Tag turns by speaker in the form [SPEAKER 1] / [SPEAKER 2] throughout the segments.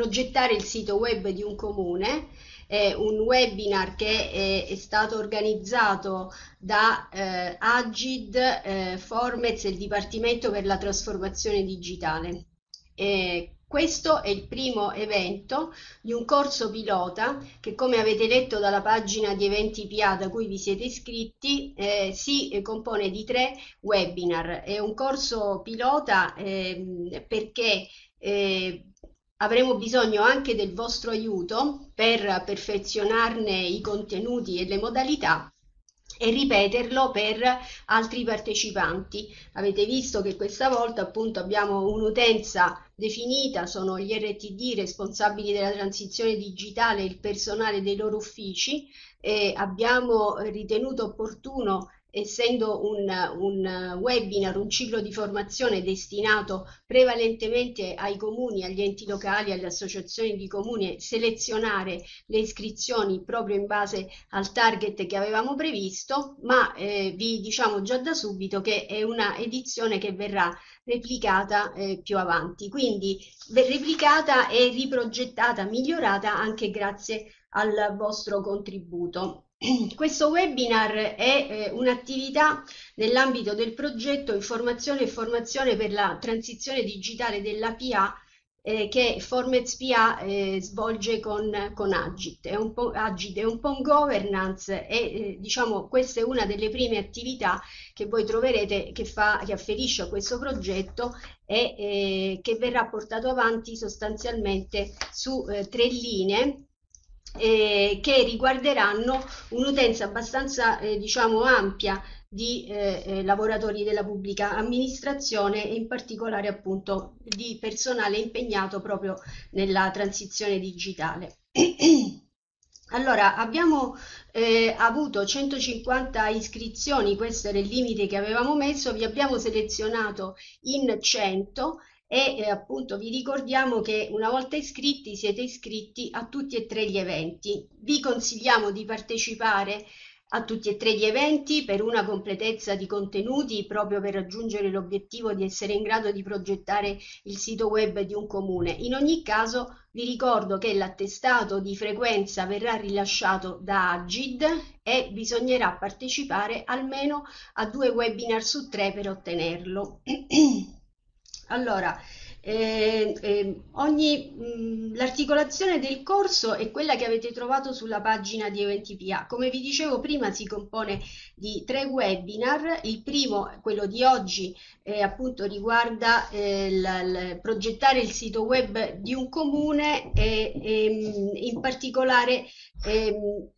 [SPEAKER 1] progettare il sito web di un comune, eh, un webinar che è, è stato organizzato da eh, Agid, eh, Formez e il Dipartimento per la Trasformazione Digitale. Eh, questo è il primo evento di un corso pilota che, come avete letto dalla pagina di eventi PA da cui vi siete iscritti, eh, si compone di tre webinar. È un corso pilota eh, perché eh, Avremo bisogno anche del vostro aiuto per perfezionarne i contenuti e le modalità e ripeterlo per altri partecipanti. Avete visto che questa volta appunto abbiamo un'utenza definita, sono gli RTD responsabili della transizione digitale e il personale dei loro uffici e abbiamo ritenuto opportuno essendo un, un, webinar, un ciclo di formazione destinato prevalentemente ai comuni, agli enti locali, alle associazioni di comuni, selezionare le iscrizioni proprio in base al target che avevamo previsto, ma eh, vi diciamo già da subito che è una edizione che verrà replicata eh, più avanti, quindi replicata e riprogettata, migliorata anche grazie al vostro contributo. Questo webinar è eh, un'attività nell'ambito del progetto Informazione e Formazione per la transizione digitale della PA eh, che Formez PA eh, svolge con, con Agit. È un, po', Agit è un po' governance e eh, diciamo questa è una delle prime attività che voi troverete che, fa, che afferisce a questo progetto e eh, che verrà portato avanti sostanzialmente su eh, tre linee eh, che riguarderanno un'utenza abbastanza eh, diciamo ampia di eh, eh, lavoratori della pubblica amministrazione e in particolare appunto di personale impegnato proprio nella transizione digitale. Allora, abbiamo eh, avuto 150 iscrizioni, questo era il limite che avevamo messo, vi abbiamo selezionato in 100 e eh, appunto vi ricordiamo che una volta iscritti siete iscritti a tutti e tre gli eventi. Vi consigliamo di partecipare a tutti e tre gli eventi per una completezza di contenuti proprio per raggiungere l'obiettivo di essere in grado di progettare il sito web di un comune. In ogni caso vi ricordo che l'attestato di frequenza verrà rilasciato da Agid e bisognerà partecipare almeno a due webinar su tre per ottenerlo. Allora, eh, eh, ogni, l'articolazione del corso è quella che avete trovato sulla pagina di EventPA. Come vi dicevo prima, si compone di tre webinar. Il primo, quello di oggi, eh, appunto riguarda eh, il, progettare il sito web di un comune e, e ehm, in particolare... Ehm,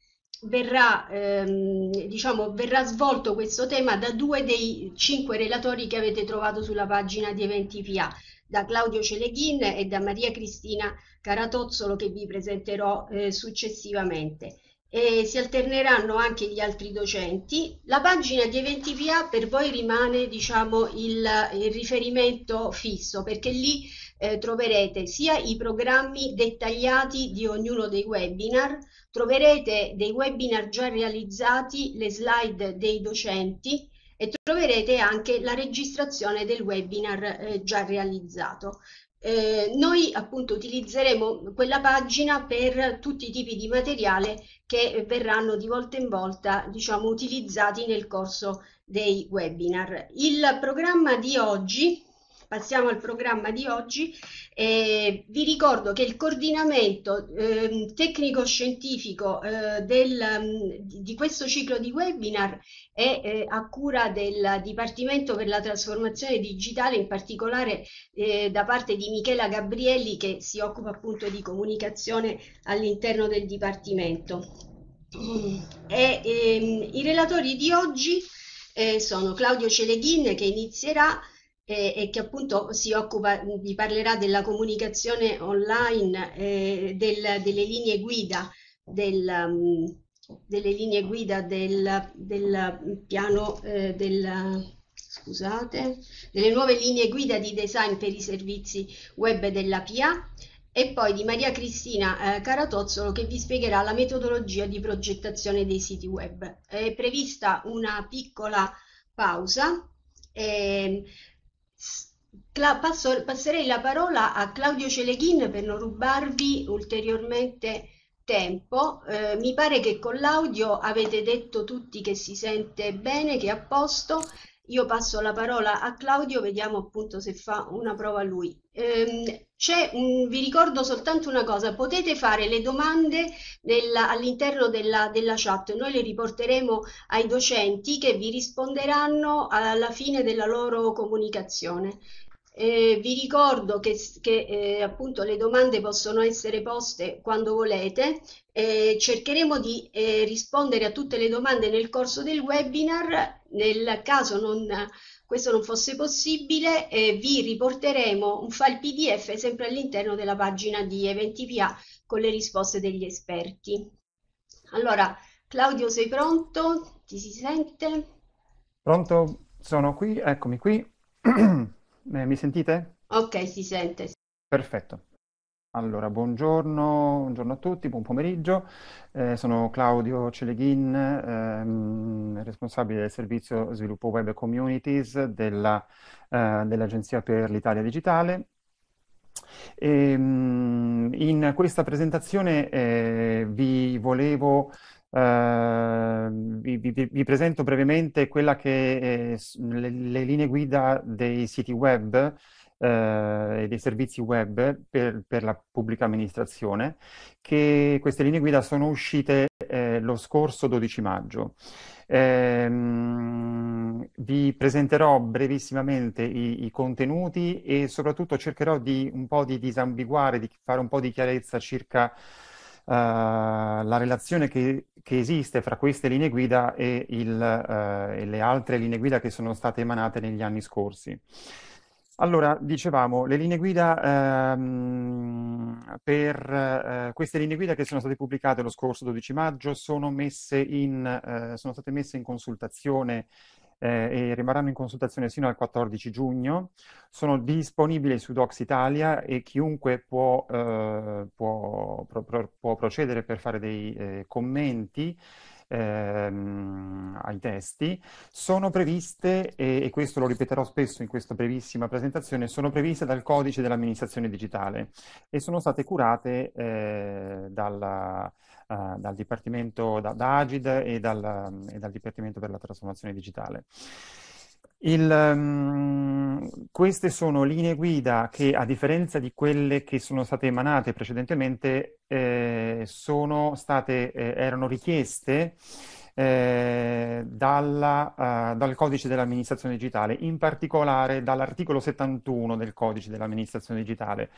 [SPEAKER 1] verrà, ehm, diciamo, verrà svolto questo tema da due dei cinque relatori che avete trovato sulla pagina di Eventi VA, da Claudio Celeghin e da Maria Cristina Caratozzolo che vi presenterò eh, successivamente e si alterneranno anche gli altri docenti. La pagina di eventi via per voi rimane diciamo, il, il riferimento fisso perché lì eh, troverete sia i programmi dettagliati di ognuno dei webinar, troverete dei webinar già realizzati, le slide dei docenti e troverete anche la registrazione del webinar eh, già realizzato. Eh, noi appunto utilizzeremo quella pagina per tutti i tipi di materiale che eh, verranno di volta in volta diciamo, utilizzati nel corso dei webinar. Il programma di oggi passiamo al programma di oggi. Eh, vi ricordo che il coordinamento eh, tecnico-scientifico eh, del, mm, di questo ciclo di webinar è eh, a cura del Dipartimento per la trasformazione digitale, in particolare eh, da parte di Michela Gabrielli che si occupa appunto di comunicazione all'interno del Dipartimento. E, ehm, I relatori di oggi eh, sono Claudio Celeghin che inizierà e, e, che appunto si occupa, vi parlerà della comunicazione online, eh, del, delle linee guida del, um, delle linee guida del, del piano eh, del, scusate, delle nuove linee guida di design per i servizi web della PIA e poi di Maria Cristina eh, Caratozzolo che vi spiegherà la metodologia di progettazione dei siti web. È prevista una piccola pausa. Eh, Cla- passo, passerei la parola a Claudio Celeghin per non rubarvi ulteriormente tempo. Eh, mi pare che con l'audio avete detto tutti che si sente bene, che è a posto. Io passo la parola a Claudio, vediamo appunto se fa una prova lui. Ehm, vi ricordo soltanto una cosa, potete fare le domande della, all'interno della, della, chat, noi le riporteremo ai docenti che vi risponderanno alla fine della loro comunicazione. Eh, vi ricordo che, che eh, appunto le domande possono essere poste quando volete. Eh, cercheremo di eh, rispondere a tutte le domande nel corso del webinar. Nel caso non, questo non fosse possibile, eh, vi riporteremo un file PDF sempre all'interno della pagina di Eventi PA con le risposte degli esperti. Allora, Claudio, sei pronto? Ti si sente?
[SPEAKER 2] Pronto, sono qui, eccomi qui. Eh, mi sentite?
[SPEAKER 1] Ok, si sente.
[SPEAKER 2] Perfetto. Allora, buongiorno, buongiorno a tutti, buon pomeriggio. Eh, sono Claudio Celeghin, ehm, responsabile del servizio sviluppo web e communities della, eh, dell'Agenzia per l'Italia Digitale. E, ehm, in questa presentazione eh, vi volevo Ehm, vi, vi, vi, presento brevemente quella che è, le, le, linee guida dei siti web eh, e dei servizi web per, per, la pubblica amministrazione, che queste linee guida sono uscite eh, lo scorso 12 maggio. Ehm, vi presenterò brevissimamente i, i, contenuti e soprattutto cercherò di un po' di disambiguare, di fare un po' di chiarezza circa eh, la relazione che, che, esiste fra queste linee guida e, il, eh, e le altre linee guida che sono state emanate negli anni scorsi. Allora, dicevamo, le linee guida, ehm, per eh, queste linee guida che sono state pubblicate lo scorso 12 maggio sono, messe in, eh, sono state messe in consultazione eh, e rimarranno in consultazione sino al 14 giugno. Sono disponibili su Docs Italia e chiunque può, eh, può, pro, può procedere per fare dei eh, commenti. Ehm, ai testi sono previste, e, e, questo lo ripeterò spesso in questa brevissima presentazione, sono previste dal codice dell'amministrazione digitale e sono state curate eh, dalla, eh, dal Dipartimento da, da Agid e dal, e dal Dipartimento per la trasformazione digitale. Il, um, queste sono linee guida che, a differenza di quelle che sono state emanate precedentemente, eh, sono state, eh, erano richieste eh, dalla, uh, dal codice dell'amministrazione digitale, in particolare dall'articolo 71 del codice dell'amministrazione digitale.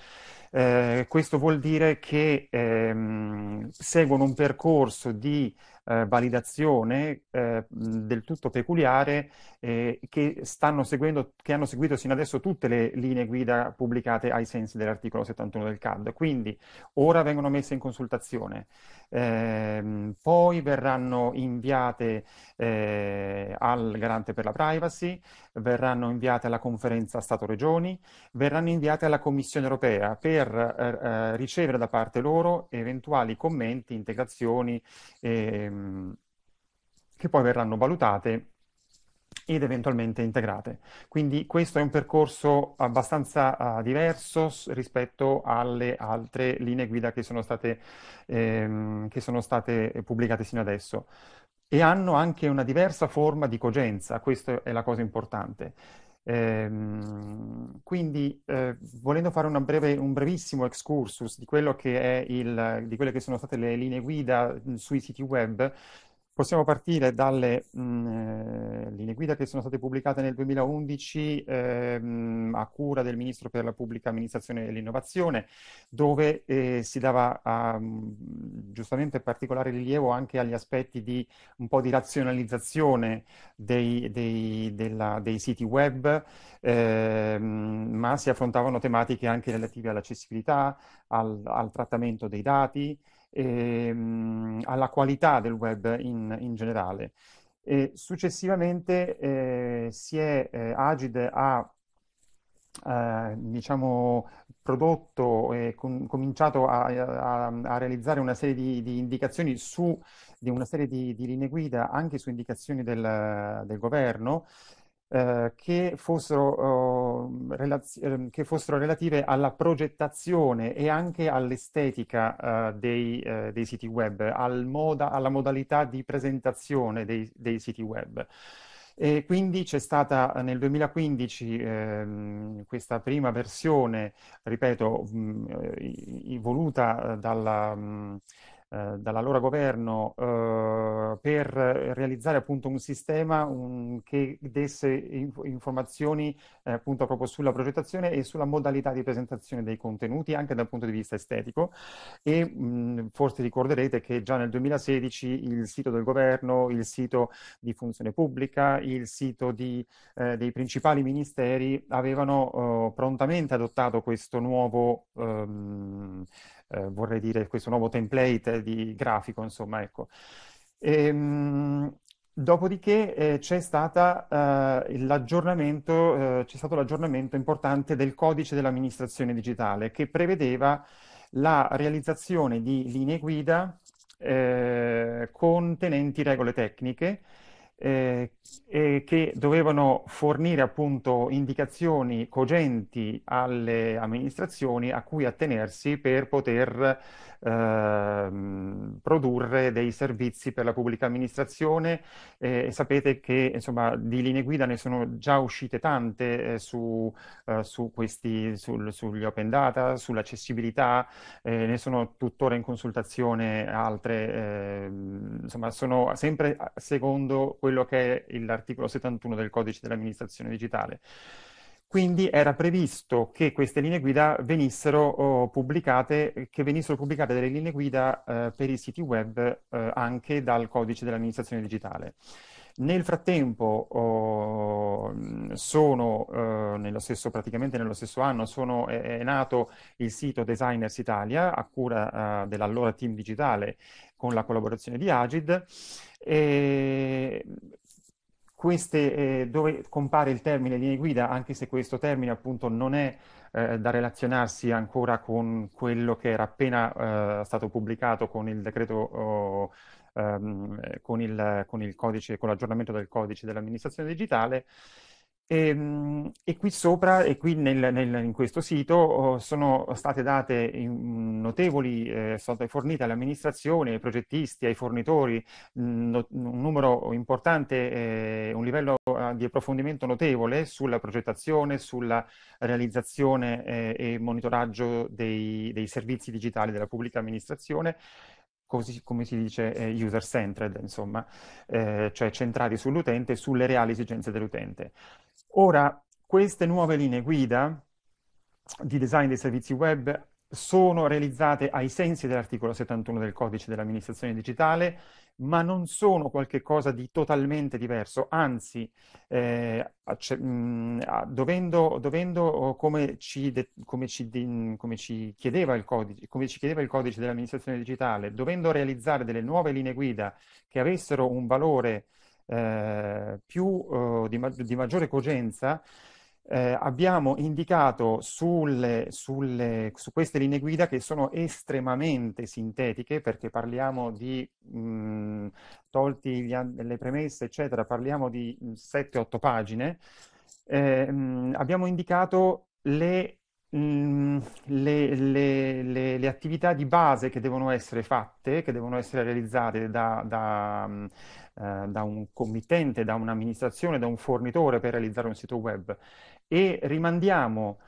[SPEAKER 2] Eh, questo vuol dire che ehm, seguono un percorso di eh, validazione eh, del tutto peculiare eh, che, seguendo, che, hanno seguito sino adesso tutte le linee guida pubblicate ai sensi dell'articolo 71 del CAD. Quindi ora vengono messe in consultazione, ehm, poi verranno inviate eh, al garante per la privacy, verranno inviate alla conferenza Stato-Regioni, verranno inviate alla Commissione europea per eh, eh, ricevere da parte loro eventuali commenti, integrazioni ehm, che poi verranno valutate ed eventualmente integrate. Quindi questo è un percorso abbastanza uh, diverso rispetto alle altre linee guida che sono state, ehm, che sono state pubblicate sino adesso e hanno anche una diversa forma di cogenza, questa è la cosa importante. Ehm, quindi, eh, volendo fare breve, un brevissimo excursus di, che il, di, quelle che sono state le linee guida mm, sui siti web, Possiamo partire dalle mh, eh, linee guida che sono state pubblicate nel 2011 ehm, a cura del Ministro per la Pubblica Amministrazione e l'Innovazione, dove eh, si dava a, giustamente particolare rilievo anche agli aspetti di un po' di razionalizzazione dei, dei, della, dei siti web, ehm, ma si affrontavano tematiche anche relative all'accessibilità, al, al trattamento dei dati, ehm, alla qualità del web in, in generale. E successivamente eh, si è, eh, Agide ha eh, diciamo, prodotto e com- cominciato a, a, a, realizzare una serie di, di indicazioni su di una serie di, di, linee guida, anche su indicazioni del, del governo, eh, che fossero, oh, relaz- ehm, che, fossero, relative alla progettazione e anche all'estetica eh, dei, eh, dei, siti web, al moda- alla modalità di presentazione dei, dei siti web. E quindi c'è stata nel 2015 ehm, questa prima versione, ripeto, mh, voluta dalla, mh, eh, dall'allora governo eh, per realizzare appunto un sistema un, che desse inf- informazioni eh, appunto proprio sulla progettazione e sulla modalità di presentazione dei contenuti anche dal punto di vista estetico e mh, mm, forse ricorderete che già nel 2016 il sito del governo, il sito di funzione pubblica, il sito di, eh, dei principali ministeri avevano oh, prontamente adottato questo nuovo ehm, eh, vorrei dire questo nuovo template di grafico, insomma, ecco. E, ehm, dopodiché eh, c'è, stata, eh, l'aggiornamento, eh, c'è stato l'aggiornamento importante del codice dell'amministrazione digitale che prevedeva la realizzazione di linee guida eh, contenenti regole tecniche eh, eh, che dovevano fornire appunto indicazioni cogenti alle amministrazioni a cui attenersi per poter Ehm, produrre dei servizi per la pubblica amministrazione eh, e sapete che insomma, di linee guida ne sono già uscite tante eh, su, eh, su questi, sul, sugli open data, sull'accessibilità, eh, ne sono tuttora in consultazione altre, ehm, insomma sono sempre secondo quello che è l'articolo 71 del codice dell'amministrazione digitale. Quindi era previsto che queste linee guida venissero, oh, pubblicate, che venissero pubblicate, delle linee guida eh, per i siti web eh, anche dal codice dell'amministrazione digitale. Nel frattempo, oh, sono, eh, nello stesso, praticamente nello stesso anno, sono, è, è, nato il sito Designers Italia a cura eh, dell'allora team digitale con la collaborazione di Agid. E queste, eh, dove compare il termine linee guida, anche se questo termine appunto non è eh, da relazionarsi ancora con quello che era appena eh, stato pubblicato con il decreto, oh, ehm, con, il, con, il codice, con l'aggiornamento del codice dell'amministrazione digitale, e, ehm, e, qui sopra, e qui nel, nel, in questo sito, oh, sono state date mm, notevoli, eh, sono state fornite alle amministrazioni, ai progettisti, ai fornitori, mh, mm, un numero importante, eh, un livello ah, di approfondimento notevole sulla progettazione, sulla realizzazione eh, e monitoraggio dei, dei servizi digitali della pubblica amministrazione così come si dice eh, user-centered, insomma, eh, cioè centrati sull'utente e sulle reali esigenze dell'utente. Ora, queste nuove linee guida di design dei servizi web sono realizzate ai sensi dell'articolo 71 del codice dell'amministrazione digitale, ma non sono qualcosa di totalmente diverso, anzi, eh, mm, dovendo, dovendo oh, come, ci de- come, ci come, ci chiedeva il codice, come ci chiedeva il codice dell'amministrazione digitale, dovendo realizzare delle nuove linee guida che avessero un valore eh, più, eh, di, ma- di, maggiore cogenza eh, abbiamo indicato sulle, sulle, su queste linee guida che sono estremamente sintetiche perché parliamo di, mh, mm, tolti gli, le premesse, eccetera, parliamo di 7-8 mm, pagine, eh, mh, mm, abbiamo indicato le, mh, le, le, le, attività di base che devono essere fatte, che devono essere realizzate da, da eh, da un committente, da un'amministrazione, da un fornitore per realizzare un sito web e rimandiamo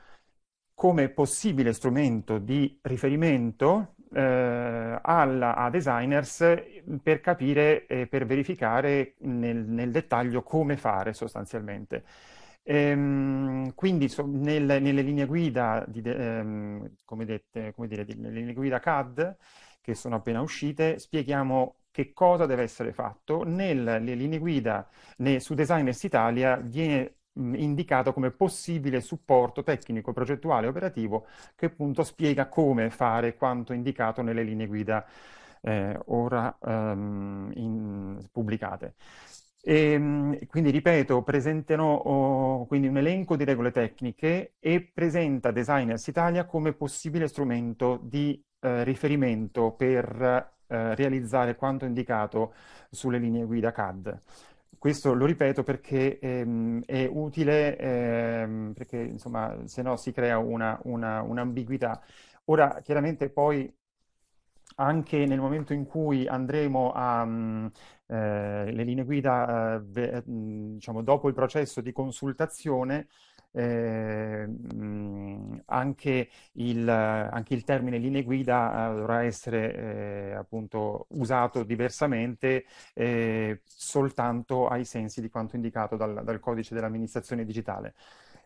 [SPEAKER 2] come possibile strumento di riferimento eh, alla, a designers per capire e per verificare nel, nel dettaglio come fare sostanzialmente. Ehm, quindi so, nel, nelle linee guida, di, ehm, come dette, come dire, di, linee guida CAD che sono appena uscite, spieghiamo che cosa deve essere fatto, nelle linee guida né, su Designers Italia viene indicato come possibile supporto tecnico, progettuale e operativo che appunto spiega come fare quanto indicato nelle linee guida eh, ora um, in, pubblicate. E, ehm, quindi ripeto, presenterò oh, quindi un elenco di regole tecniche e presenta Designers Italia come possibile strumento di eh, riferimento per eh, realizzare quanto indicato sulle linee guida CAD. Questo lo ripeto perché ehm, è utile, ehm, perché insomma, se no si crea una, una, un'ambiguità. Ora, chiaramente poi anche nel momento in cui andremo a um, eh, le linee guida, eh, mm, diciamo, dopo il processo di consultazione, eh, anche, il, anche, il, termine linee guida eh, dovrà essere eh, appunto usato diversamente eh, soltanto ai sensi di quanto indicato dal, dal codice dell'amministrazione digitale.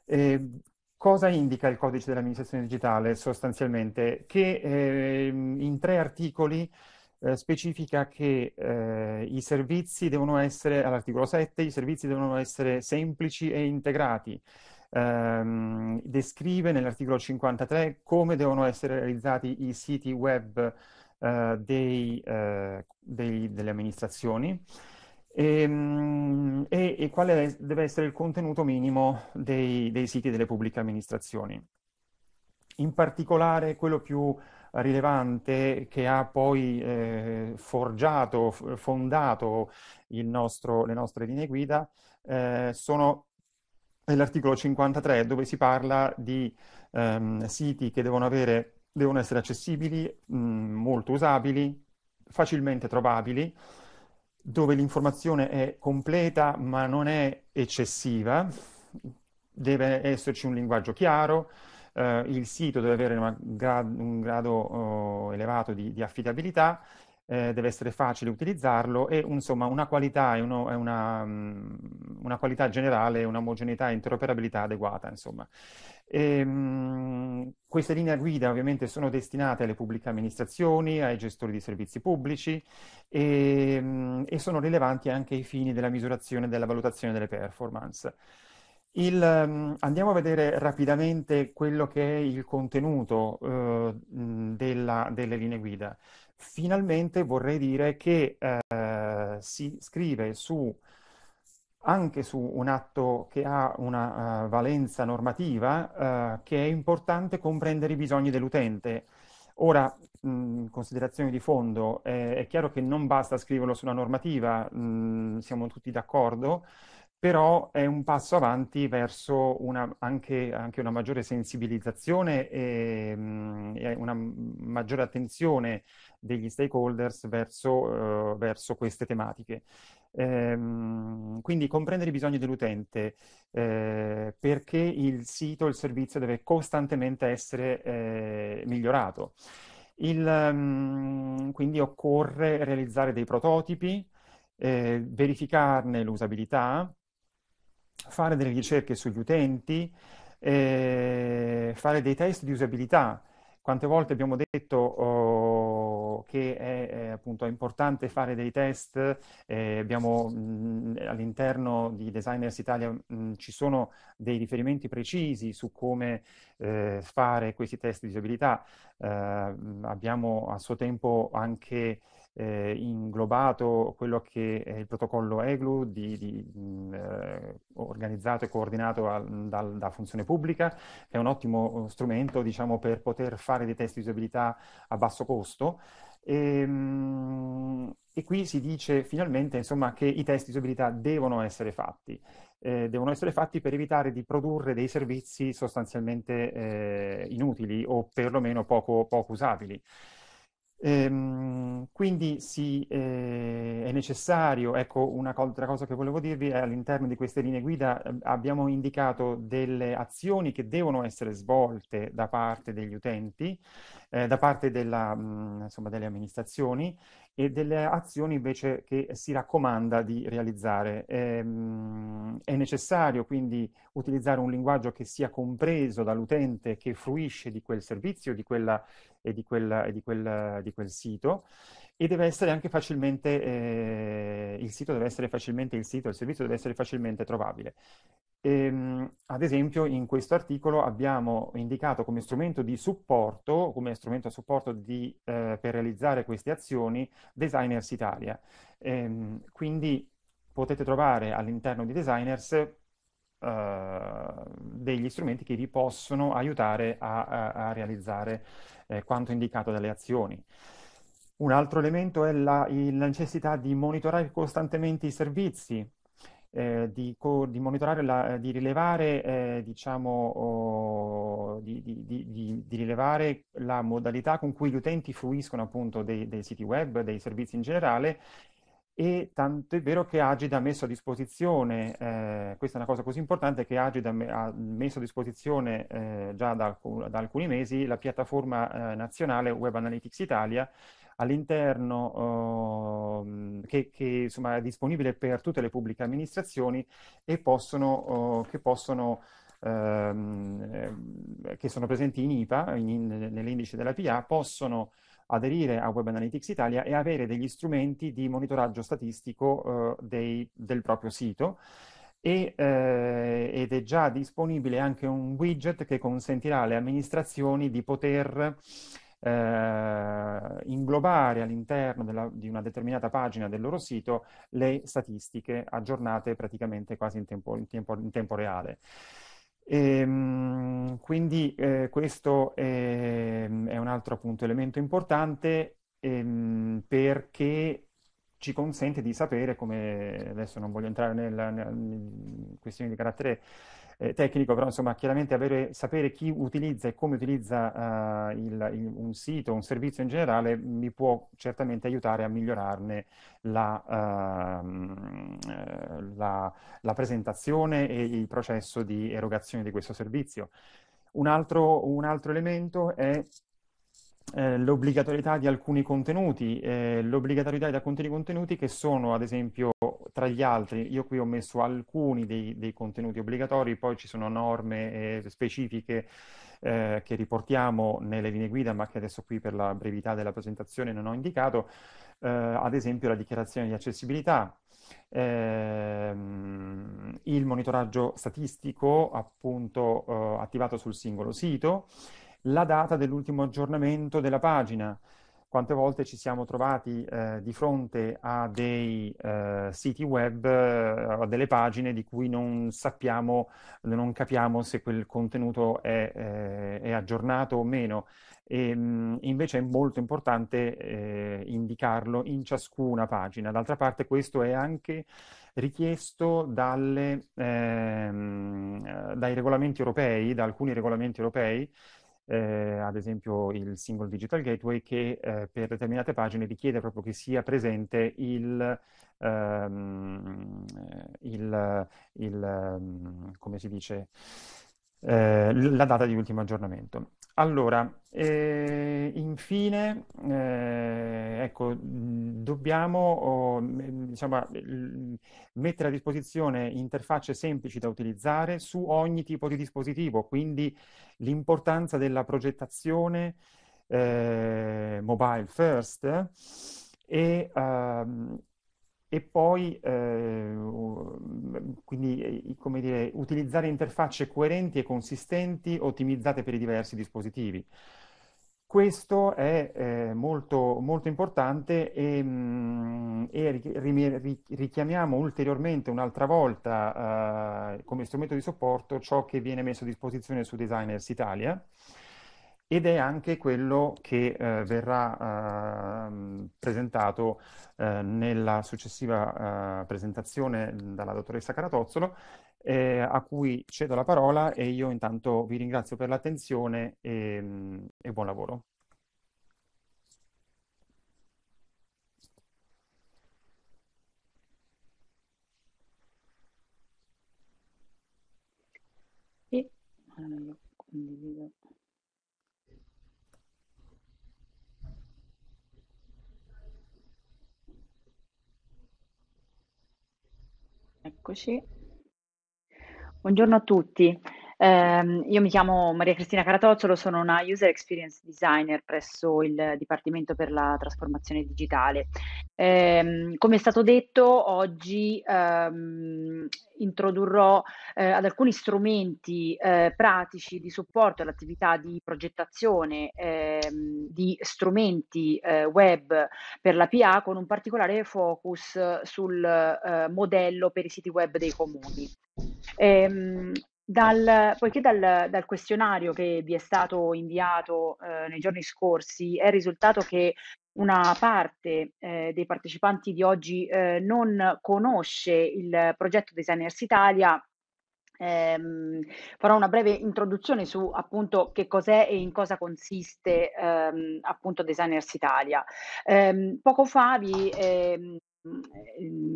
[SPEAKER 2] Ehm, cosa indica il codice dell'amministrazione digitale sostanzialmente? Che ehm, in tre articoli eh, specifica che eh, i servizi devono essere, all'articolo 7, i servizi devono essere semplici e integrati, ehm, descrive nell'articolo 53 come devono essere realizzati i siti web eh, dei, eh, dei, delle amministrazioni ehm, e, e, e, quale deve essere il contenuto minimo dei, dei siti delle pubbliche amministrazioni. In particolare quello più rilevante che ha poi eh, forgiato, fondato nostro, le nostre linee guida eh, sono è l'articolo 53 dove si parla di ehm, siti che devono, avere, devono essere accessibili, mh, molto usabili, facilmente trovabili, dove l'informazione è completa ma non è eccessiva, deve esserci un linguaggio chiaro, eh, il sito deve avere gra- un grado oh, elevato di, di affidabilità eh, deve essere facile utilizzarlo e insomma una qualità, uno, una, mm, una qualità generale, un'omogeneità e interoperabilità adeguata. Insomma. E, ehm, mh, queste linee guida ovviamente sono destinate alle pubbliche amministrazioni, ai gestori di servizi pubblici e, ehm, mh, e sono rilevanti anche ai fini della misurazione e della valutazione delle performance. Il, mm, andiamo a vedere rapidamente quello che è il contenuto eh, mm, della, delle linee guida finalmente vorrei dire che eh, si scrive su, anche su un atto che ha una uh, valenza normativa, uh, che è importante comprendere i bisogni dell'utente. Ora, mh, considerazioni di fondo, eh, è chiaro che non basta scriverlo sulla normativa, mh, siamo tutti d'accordo, però è un passo avanti verso una, anche, anche, una maggiore sensibilizzazione e, mh, mm, e, una maggiore attenzione degli stakeholders verso, uh, verso queste tematiche. Ehm, quindi comprendere i bisogni dell'utente, eh, perché il sito, il servizio deve costantemente essere eh, migliorato. Il, mh, mm, quindi occorre realizzare dei prototipi, eh, verificarne l'usabilità, fare delle ricerche sugli utenti, eh, fare dei test di usabilità. Quante volte abbiamo detto oh, che è, è, appunto, importante fare dei test, eh, abbiamo, mh, all'interno di Designers Italia mh, ci sono dei riferimenti precisi su come eh, fare questi test di usabilità, eh, abbiamo a suo tempo anche eh, inglobato quello che è il protocollo EGLU di, di, eh, organizzato e coordinato al, dal, da funzione pubblica, è un ottimo eh, strumento diciamo, per poter fare dei test di usabilità a basso costo. E, ehm, e qui si dice finalmente insomma, che i test di usabilità devono essere fatti. Eh, devono essere fatti per evitare di produrre dei servizi sostanzialmente eh, inutili o perlomeno poco, poco usabili. Ehm, quindi sì, eh, è necessario, ecco un'altra cosa che volevo dirvi è all'interno di queste linee guida eh, abbiamo indicato delle azioni che devono essere svolte da parte degli utenti, eh, da parte della, mh, mm, insomma, delle amministrazioni e delle azioni invece che si raccomanda di realizzare. Ehm, è necessario quindi utilizzare un linguaggio che sia compreso dall'utente che fruisce di quel servizio, di quella e di, quella, e di, quel, di quel, sito e deve essere anche facilmente, eh, il sito deve essere facilmente, il sito, il servizio deve essere facilmente trovabile. Ehm, ad esempio in questo articolo abbiamo indicato come strumento di supporto, come strumento a supporto di, eh, per realizzare queste azioni, Designers Italia. Ehm, quindi potete trovare all'interno di Designers uh, degli strumenti che vi possono aiutare a, a, a realizzare eh, quanto indicato dalle azioni. Un altro elemento è la, la necessità di monitorare costantemente i servizi, eh, di, co- di, monitorare, la, di rilevare, eh, diciamo, oh, di, di, di, rilevare la modalità con cui gli utenti fruiscono appunto dei, dei, siti web, dei servizi in generale e tanto è vero che Agida ha messo a disposizione, eh, questa è una cosa così importante, che Agida me- ha messo a disposizione eh, già da, alcun, da, alcuni mesi la piattaforma eh, nazionale Web Analytics Italia, all'interno uh, che, che insomma, è disponibile per tutte le pubbliche amministrazioni e possono, uh, che possono uh, che sono presenti in IPA, in, in, nell'indice della PA, possono aderire a Web Analytics Italia e avere degli strumenti di monitoraggio statistico eh, dei, del proprio sito. E, eh, ed è già disponibile anche un widget che consentirà alle amministrazioni di poter eh, inglobare all'interno della, di una determinata pagina del loro sito le statistiche aggiornate praticamente quasi in tempo, in tempo, in tempo reale. E, ehm, quindi eh, questo è, ehm, è, un altro appunto elemento importante ehm, perché ci consente di sapere, come adesso non voglio entrare nella, nella, in questioni di carattere eh, tecnico, però insomma chiaramente avere, sapere chi utilizza e come utilizza uh, il, il, un sito, un servizio in generale, mi può certamente aiutare a migliorarne la, uh, la, la presentazione e il processo di erogazione di questo servizio. Un altro, un altro elemento è eh, l'obbligatorietà di alcuni contenuti, eh, l'obbligatorietà di alcuni contenuti che sono ad esempio tra gli altri, io qui ho messo alcuni dei, dei contenuti obbligatori, poi ci sono norme eh, specifiche eh, che riportiamo nelle linee guida, ma che adesso qui per la brevità della presentazione non ho indicato, eh, ad esempio la dichiarazione di accessibilità, ehm, il monitoraggio statistico appunto eh, attivato sul singolo sito, la data dell'ultimo aggiornamento della pagina, quante volte ci siamo trovati eh, di fronte a dei eh, siti web, eh, a delle pagine di cui non sappiamo, non capiamo se quel contenuto è, eh, è aggiornato o meno. E, mh, mm, invece è molto importante eh, indicarlo in ciascuna pagina. D'altra parte questo è anche richiesto dalle, ehm, dai regolamenti europei, da alcuni regolamenti europei, eh, ad esempio il Single Digital Gateway, che eh, per determinate pagine richiede proprio che sia presente il, ehm, il, il mm, come si dice, eh, la data di ultimo aggiornamento. Allora, eh, infine, eh, ecco, dobbiamo oh, diciamo, mettere a disposizione interfacce semplici da utilizzare su ogni tipo di dispositivo, quindi l'importanza della progettazione eh, mobile first e, uh, e poi eh, quindi, eh, dire, utilizzare interfacce coerenti e consistenti ottimizzate per i diversi dispositivi. Questo è eh, molto, molto, importante e, mh, e ri, ri, richiamiamo ulteriormente un'altra volta eh, come strumento di supporto ciò che viene messo a disposizione su Designers Italia, ed è anche quello che eh, verrà eh, presentato eh, nella successiva eh, presentazione dalla dottoressa Caratozzolo, eh, a cui cedo la parola e io intanto vi ringrazio per l'attenzione e, mm, e buon lavoro.
[SPEAKER 3] allora, condivido Eccoci. Buongiorno a tutti. Um, io mi chiamo Maria Cristina Caratozzolo, sono una User Experience Designer presso il Dipartimento per la Trasformazione Digitale. Um, come è stato detto, oggi um, introdurrò eh, ad alcuni strumenti eh, pratici di supporto all'attività di progettazione eh, di strumenti eh, web per la PA con un particolare focus sul eh, modello per i siti web dei comuni. Ehm, dal, poiché dal, dal, questionario che vi è stato inviato eh, nei giorni scorsi è risultato che una parte eh, dei partecipanti di oggi eh, non conosce il progetto Designers Italia, ehm, farò una breve introduzione su appunto che cos'è e in cosa consiste ehm, appunto Designers Italia. Ehm, poco fa vi ehm, Mm,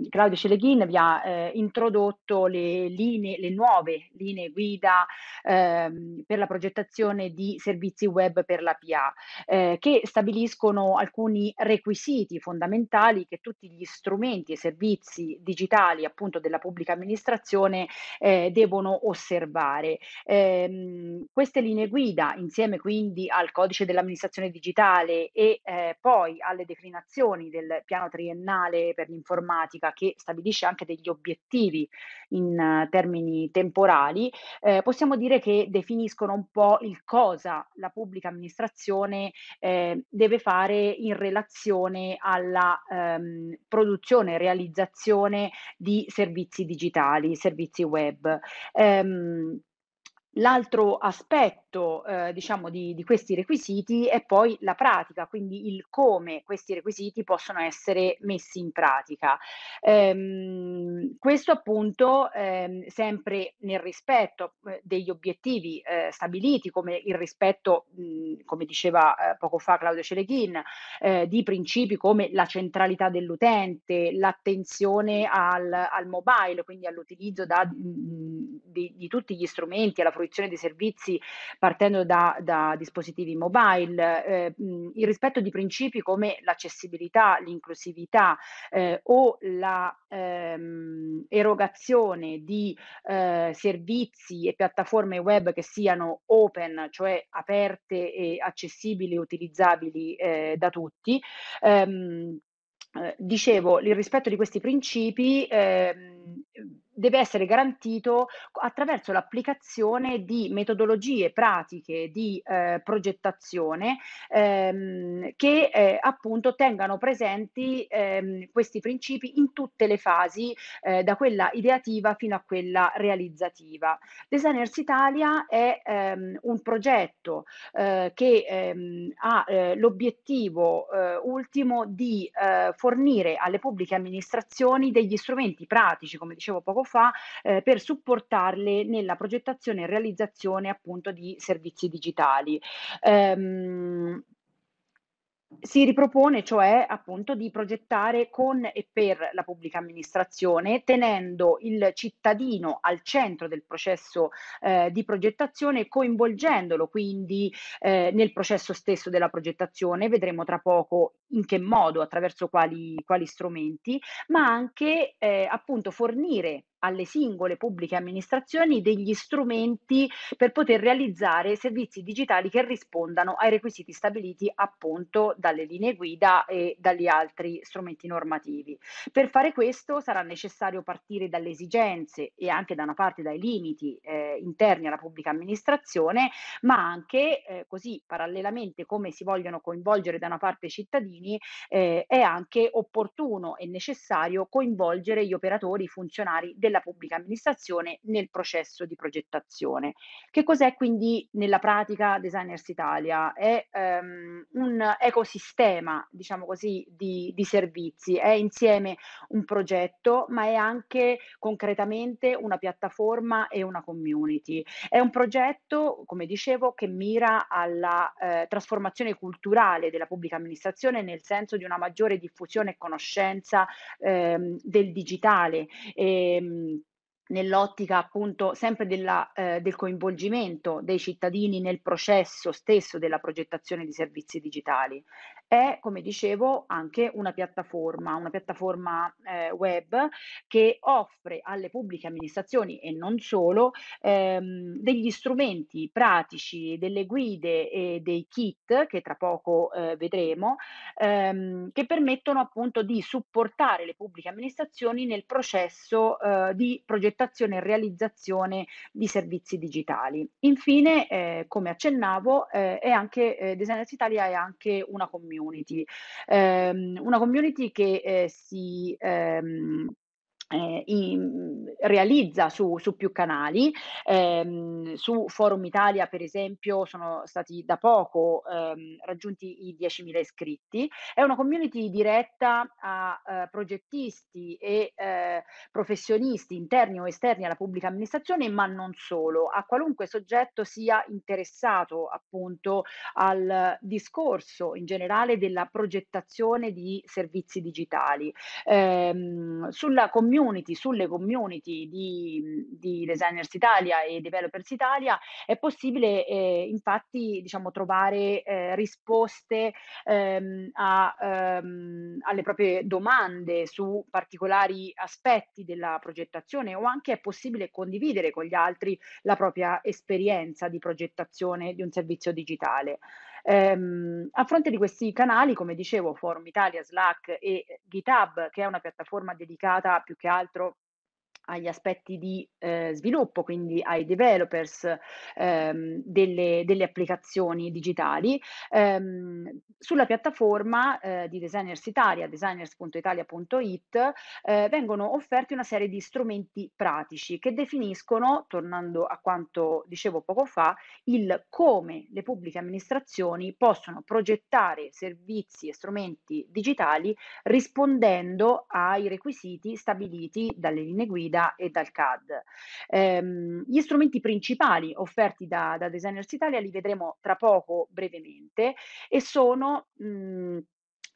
[SPEAKER 3] eh, Claudio Celeghin vi ha eh, introdotto le, linee, le nuove linee guida ehm, per la progettazione di servizi web per la PA, eh, che stabiliscono alcuni requisiti fondamentali che tutti gli strumenti e servizi digitali appunto della pubblica amministrazione eh, devono osservare. Ehm, queste linee guida, insieme quindi al codice dell'amministrazione digitale e eh, poi alle declinazioni del piano triennale per l'informatica che stabilisce anche degli obiettivi in eh, termini temporali, eh, possiamo dire che definiscono un po' il cosa la pubblica amministrazione eh, deve fare in relazione alla ehm, produzione e realizzazione di servizi digitali, servizi web. Ehm, L'altro aspetto rispetto eh, diciamo di, di, questi requisiti e poi la pratica, quindi il come questi requisiti possono essere messi in pratica. Ehm, questo appunto ehm, sempre nel rispetto eh, degli obiettivi eh, stabiliti, come il rispetto, mh, come diceva eh, poco fa Claudio Celeghin, eh, di principi come la centralità dell'utente, l'attenzione al, al mobile, quindi all'utilizzo da, mh, di, di tutti gli strumenti, alla fruizione dei servizi partendo da, da dispositivi mobile, eh, il rispetto di principi come l'accessibilità, l'inclusività eh, o la ehm, erogazione di eh, servizi e piattaforme web che siano open, cioè aperte e accessibili e utilizzabili eh, da tutti. Ehm, eh, dicevo, il rispetto di questi principi ehm, deve essere garantito attraverso l'applicazione di metodologie pratiche di eh, progettazione ehm, che eh, appunto tengano presenti ehm, questi principi in tutte le fasi, eh, da quella ideativa fino a quella realizzativa. Designers Italia è ehm, un progetto eh, che ehm, ha eh, l'obiettivo eh, ultimo di fornire alle pubbliche amministrazioni degli strumenti pratici, come dicevo poco fa eh, per supportarle nella progettazione e realizzazione appunto di servizi digitali. Ehm, si ripropone cioè appunto di progettare con e per la pubblica amministrazione tenendo il cittadino al centro del processo eh, di progettazione coinvolgendolo quindi eh, nel processo stesso della progettazione vedremo tra poco in che modo attraverso quali, quali strumenti ma anche eh, appunto fornire alle singole pubbliche amministrazioni degli strumenti per poter realizzare servizi digitali che rispondano ai requisiti stabiliti appunto dalle linee guida e dagli altri strumenti normativi. Per fare questo sarà necessario partire dalle esigenze e anche da una parte dai limiti eh, interni alla pubblica amministrazione, ma anche eh, così parallelamente come si vogliono coinvolgere da una parte i cittadini, eh, è anche opportuno e necessario coinvolgere gli operatori, i funzionari della della pubblica amministrazione nel processo di progettazione. Che cos'è quindi nella pratica Designers Italia? È ehm, un ecosistema, diciamo così, di, di servizi, è insieme un progetto, ma è anche concretamente una piattaforma e una community. È un progetto, come dicevo, che mira alla eh, trasformazione culturale della pubblica amministrazione nel senso di una maggiore diffusione e conoscenza ehm, del digitale. E, ehm, Mhmm, nell'ottica appunto sempre della, eh, del coinvolgimento dei cittadini nel processo stesso della progettazione di servizi digitali è, come dicevo, anche una piattaforma, una piattaforma eh, web che offre alle pubbliche amministrazioni e non solo ehm, degli strumenti pratici, delle guide e dei kit che tra poco eh, vedremo, ehm, che permettono appunto di supportare le pubbliche amministrazioni nel processo eh, di progettazione e realizzazione di servizi digitali. Infine, eh, come accennavo, eh, è anche eh, Designers Italia è anche una community community, ehm, una community che eh, si ehm, eh, in, realizza su, su, più canali. Ehm, su Forum Italia, per esempio, sono stati da poco ehm, raggiunti i 10.000 iscritti. È una community diretta a eh, progettisti e eh, professionisti interni o esterni alla pubblica amministrazione, ma non solo, a qualunque soggetto sia interessato appunto al discorso in generale della progettazione di servizi digitali. Ehm, sulla community community, sulle community di, di Designers Italia e Developers Italia, è possibile eh, infatti diciamo, trovare eh, risposte ehm, a, ehm, alle proprie domande su particolari aspetti della progettazione o anche è possibile condividere con gli altri la propria esperienza di progettazione di un servizio digitale. Ehm, a fronte di questi canali, come dicevo, Forum Italia, Slack e eh, GitHub, che è una piattaforma dedicata più che altro agli aspetti di eh, sviluppo, quindi ai developers ehm, delle, delle, applicazioni digitali, ehm, sulla piattaforma eh, di Designers Italia, designers.italia.it, eh, vengono offerti una serie di strumenti pratici che definiscono, tornando a quanto dicevo poco fa, il come le pubbliche amministrazioni possono progettare servizi e strumenti digitali rispondendo ai requisiti stabiliti dalle linee guida dall'AIDA e dal CAD. Ehm, gli strumenti principali offerti da, da Designers Italia li vedremo tra poco brevemente e sono mh, mhmm,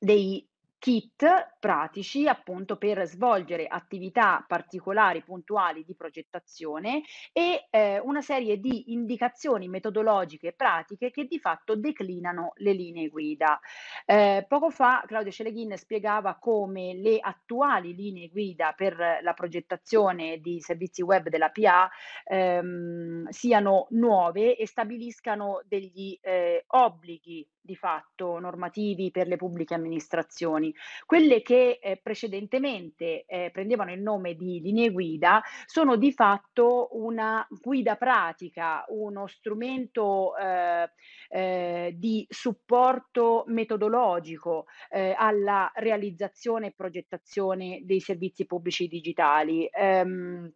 [SPEAKER 3] dei kit pratici appunto per svolgere attività particolari, puntuali di progettazione e eh, una serie di indicazioni metodologiche e pratiche che di fatto declinano le linee guida. Eh, poco fa Claudio Celeghin spiegava come le attuali linee guida per la progettazione di servizi web della PA ehm, siano nuove e stabiliscano degli eh, obblighi di fatto normativi per le pubbliche amministrazioni. Quelle che eh, precedentemente eh, prendevano il nome di linee guida sono di fatto una guida pratica, uno strumento eh, eh di supporto metodologico eh, alla realizzazione e progettazione dei servizi pubblici digitali. Ehm,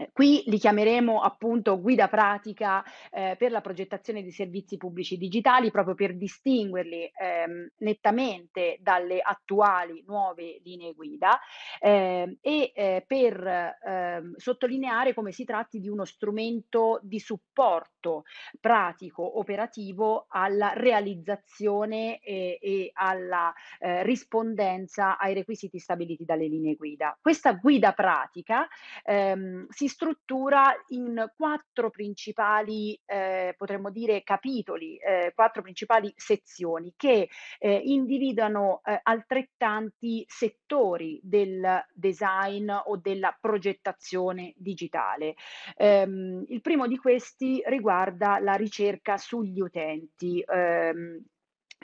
[SPEAKER 3] eh, qui li chiameremo appunto guida pratica eh, per la progettazione di servizi pubblici digitali proprio per distinguerli ehm, nettamente dalle attuali nuove linee guida eh, e eh, per ehm, sottolineare come si tratti di uno strumento di supporto pratico, operativo alla realizzazione e, e alla eh, rispondenza ai requisiti stabiliti dalle linee guida. Questa guida pratica ehm, si struttura in quattro principali, eh, potremmo dire, capitoli, eh, quattro principali sezioni che eh, individuano eh, altrettanti settori del design o della progettazione digitale. Ehm, il primo di questi riguarda la ricerca sugli utenti. Ehm,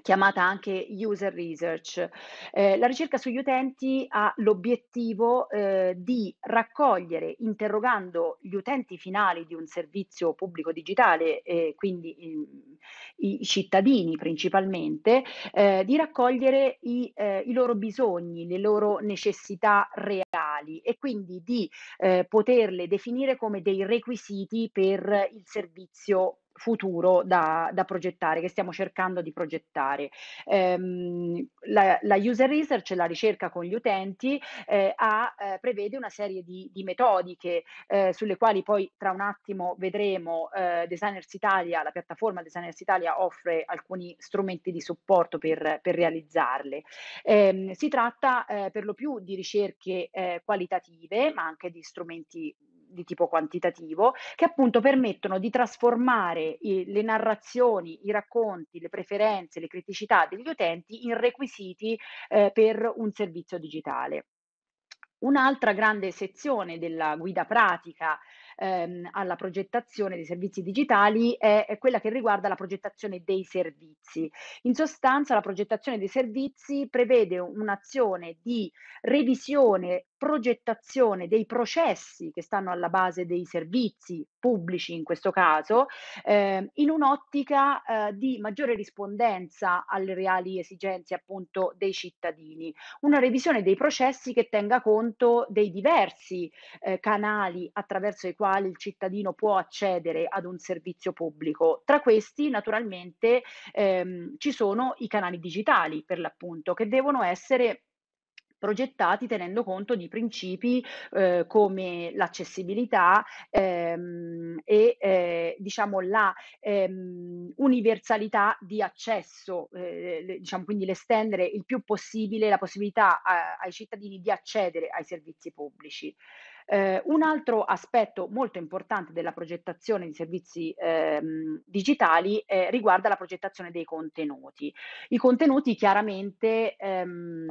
[SPEAKER 3] chiamata anche user research. Eh, la ricerca sugli utenti ha l'obiettivo eh, di raccogliere, interrogando gli utenti finali di un servizio pubblico digitale, eh, quindi mm, i, i, cittadini principalmente, eh, di raccogliere i, eh, i, loro bisogni, le loro necessità reali e quindi di eh, poterle definire come dei requisiti per il servizio futuro da, da, progettare, che stiamo cercando di progettare. Ehm, la, la, user research, la ricerca con gli utenti, eh, ha, eh, prevede una serie di, di metodiche eh, sulle quali poi tra un attimo vedremo eh, Designers Italia, la piattaforma Designers Italia offre alcuni strumenti di supporto per, per realizzarle. Ehm, si tratta eh, per lo più di ricerche eh, qualitative, ma anche di strumenti di tipo quantitativo, che appunto permettono di trasformare eh, le narrazioni, i racconti, le preferenze, le criticità degli utenti in requisiti eh, per un servizio digitale. Un'altra grande sezione della guida pratica ehm, alla progettazione dei servizi digitali è, è quella che riguarda la progettazione dei servizi. In sostanza la progettazione dei servizi prevede un'azione di revisione progettazione dei processi che stanno alla base dei servizi pubblici in questo caso, eh, in un'ottica eh, di maggiore rispondenza alle reali esigenze appunto dei cittadini, una revisione dei processi che tenga conto dei diversi eh, canali attraverso i quali quale il cittadino può accedere ad un servizio pubblico. Tra questi naturalmente ehm, ci sono i canali digitali per l'appunto che devono essere progettati tenendo conto di principi eh, come l'accessibilità ehm, e eh, diciamo la ehm, universalità di accesso, eh, diciamo quindi l'estendere il più possibile la possibilità a, eh, ai cittadini di accedere ai servizi pubblici. Eh, un altro aspetto molto importante della progettazione di servizi ehm, digitali eh, riguarda la progettazione dei contenuti. I contenuti chiaramente ehm,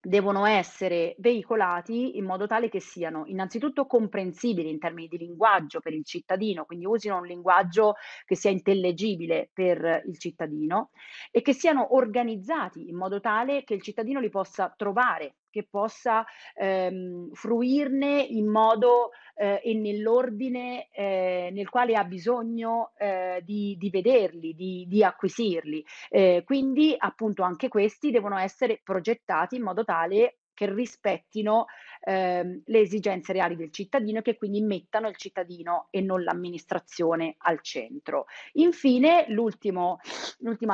[SPEAKER 3] devono essere veicolati in modo tale che siano innanzitutto comprensibili in termini di linguaggio per il cittadino, quindi usino un linguaggio che sia intellegibile per il cittadino e che siano organizzati in modo tale che il cittadino li possa trovare che possa ehm, fruirne in modo eh, e nell'ordine eh, nel quale ha bisogno eh, di, di, vederli, di, di acquisirli. Eh, quindi appunto anche questi devono essere progettati in modo tale che rispettino ehm, le esigenze reali del cittadino e che quindi mettano il cittadino e non l'amministrazione al centro. Infine, l'ultima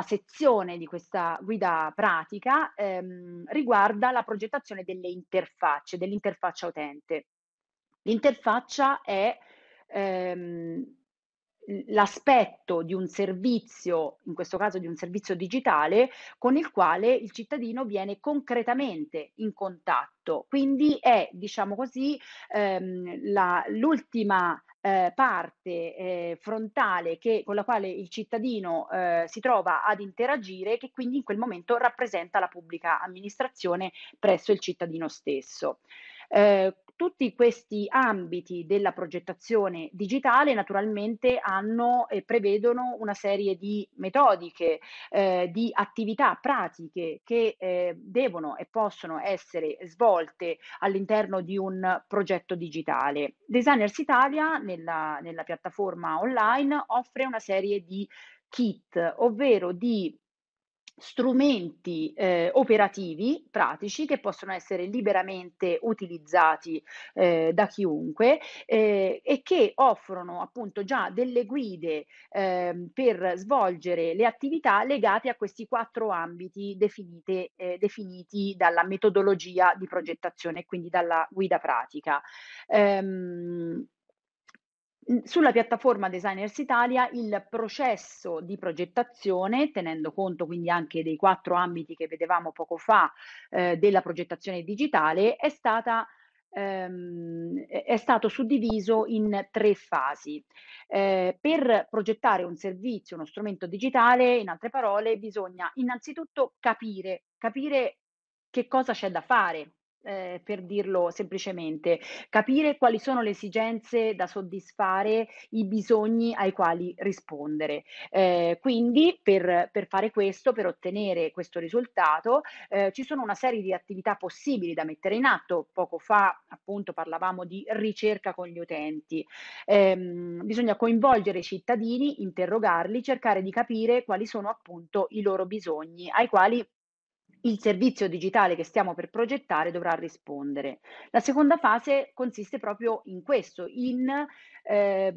[SPEAKER 3] sezione di questa guida pratica ehm, riguarda la progettazione delle interfacce, dell'interfaccia utente. L'interfaccia è ehm, l'aspetto di un servizio, in questo caso di un servizio digitale, con il quale il cittadino viene concretamente in contatto. Quindi è, diciamo così, ehm, la, l'ultima eh, parte eh, frontale che, con la quale il cittadino eh, si trova ad interagire, che quindi in quel momento rappresenta la pubblica amministrazione presso il cittadino stesso. Eh, tutti questi ambiti della progettazione digitale naturalmente hanno e prevedono una serie di metodiche, eh, di attività pratiche che eh, devono e possono essere svolte all'interno di un progetto digitale. Designers Italia nella, nella piattaforma online offre una serie di kit, ovvero di strumenti eh, operativi, pratici, che possono essere liberamente utilizzati eh, da chiunque eh, e che offrono appunto già delle guide ehm, per svolgere le attività legate a questi quattro ambiti definite, eh, definiti dalla metodologia di progettazione quindi dalla guida pratica. Ehm, sulla piattaforma Designers Italia il processo di progettazione, tenendo conto quindi anche dei quattro ambiti che vedevamo poco fa eh, della progettazione digitale, è, stata, ehm, è stato suddiviso in tre fasi. Eh, per progettare un servizio, uno strumento digitale, in altre parole, bisogna innanzitutto capire, capire che cosa c'è da fare, eh, per dirlo semplicemente, capire quali sono le esigenze da soddisfare, i bisogni ai quali rispondere. Eh, quindi per, per, fare questo, per ottenere questo risultato, eh, ci sono una serie di attività possibili da mettere in atto. Poco fa appunto parlavamo di ricerca con gli utenti. Ehm, bisogna coinvolgere i cittadini, interrogarli, cercare di capire quali sono appunto i loro bisogni ai quali il servizio digitale che stiamo per progettare dovrà rispondere. La seconda fase consiste proprio in questo, in eh,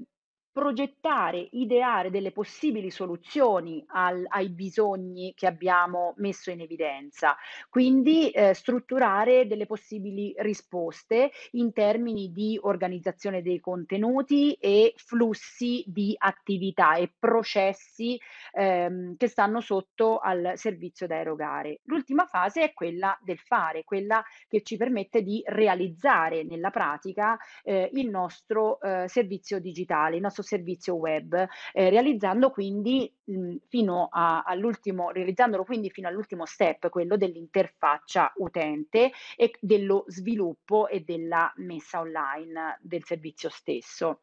[SPEAKER 3] progettare, ideare delle possibili soluzioni al, ai bisogni che abbiamo messo in evidenza, quindi eh, strutturare delle possibili risposte in termini di organizzazione dei contenuti e flussi di attività e processi ehm, che stanno sotto al servizio da erogare. L'ultima fase è quella del fare, quella che ci permette di realizzare nella pratica eh, il nostro eh, servizio digitale, il nostro servizio web, eh, realizzando quindi mh, fino a, all'ultimo, realizzandolo quindi fino all'ultimo step, quello dell'interfaccia utente e dello sviluppo e della messa online del servizio stesso.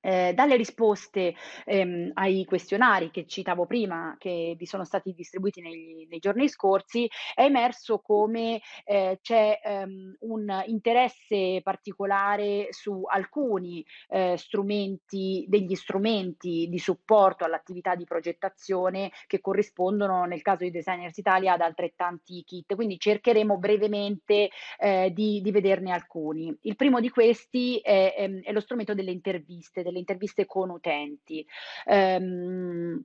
[SPEAKER 3] Eh, dalle risposte ehm, ai questionari che citavo prima, che vi sono stati distribuiti negli, nei giorni scorsi, è emerso come eh, c'è ehm, un interesse particolare su alcuni eh, strumenti, degli strumenti di supporto all'attività di progettazione che corrispondono nel caso di Designers Italia ad altrettanti kit. Quindi cercheremo brevemente eh, di, di, vederne alcuni. Il primo di questi è, è, ehm, è lo strumento delle interviste delle interviste con utenti. Um,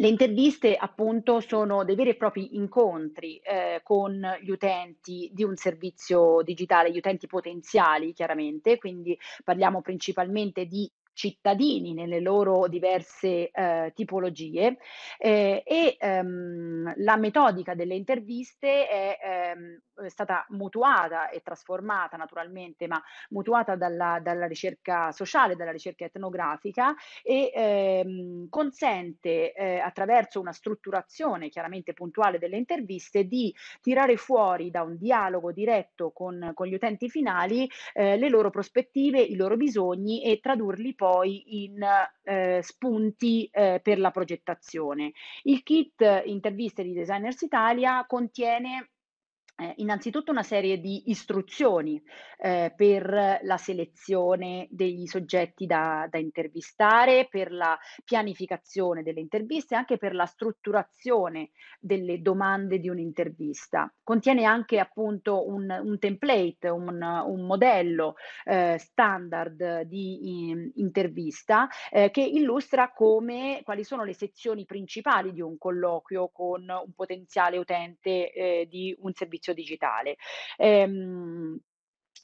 [SPEAKER 3] le interviste appunto sono dei veri e propri incontri eh, con gli utenti di un servizio digitale, gli utenti potenziali chiaramente, quindi parliamo principalmente di cittadini nelle loro diverse eh, tipologie eh, e ehm, la metodica delle interviste è, ehm, è, stata mutuata e trasformata naturalmente, ma mutuata dalla, dalla ricerca sociale, dalla ricerca etnografica e ehm, consente eh, attraverso una strutturazione chiaramente puntuale delle interviste di tirare fuori da un dialogo diretto con, con gli utenti finali eh, le loro prospettive, i loro bisogni e tradurli poi poi in eh, spunti eh, per la progettazione. Il kit eh, Interviste di Designers Italia contiene eh, innanzitutto una serie di istruzioni eh, per la selezione dei soggetti da, da, intervistare, per la pianificazione delle interviste e anche per la strutturazione delle domande di un'intervista. Contiene anche appunto un, un template, un, un modello eh, standard di in, intervista eh, che illustra come, quali sono le sezioni principali di un colloquio con un potenziale utente eh, di un servizio digitale. Ehm,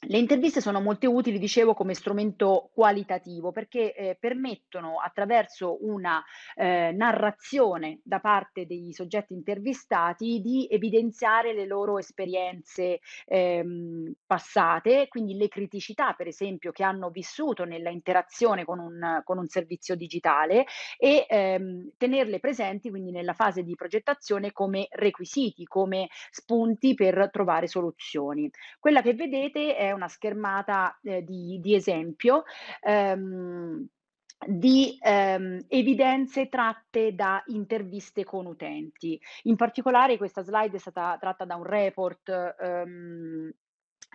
[SPEAKER 3] le interviste sono molto utili, dicevo, come strumento qualitativo perché eh, permettono attraverso una eh, narrazione da parte dei soggetti intervistati di evidenziare le loro esperienze ehm, passate, quindi le criticità, per esempio, che hanno vissuto nella interazione con un, con un servizio digitale e ehm, tenerle presenti quindi nella fase di progettazione come requisiti, come spunti per trovare soluzioni. Quella che vedete è una schermata eh, di, di, esempio. Ehm, di ehm, evidenze tratte da interviste con utenti. In particolare questa slide è stata tratta da un report ehm,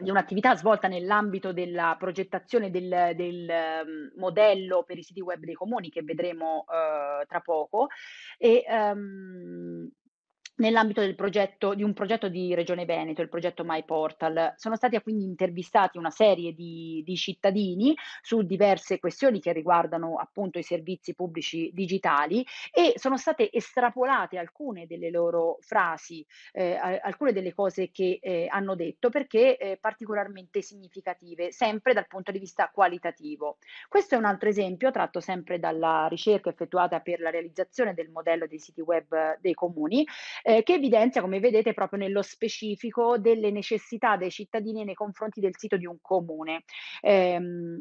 [SPEAKER 3] di un'attività svolta nell'ambito della progettazione del, del, ehm, modello per i siti web dei comuni che vedremo eh, tra poco e um, Nell'ambito di un progetto di Regione Veneto, il progetto My Portal, sono stati quindi intervistati una serie di, di cittadini su diverse questioni che riguardano appunto i servizi pubblici digitali e sono state estrapolate alcune delle loro frasi, eh, alcune delle cose che eh, hanno detto perché eh, particolarmente significative, sempre dal punto di vista qualitativo. Questo è un altro esempio tratto sempre dalla ricerca effettuata per la realizzazione del modello dei siti web eh, dei comuni. Eh, eh, che evidenzia, come vedete, proprio nello specifico delle necessità dei cittadini nei confronti del sito di un comune. Ehm,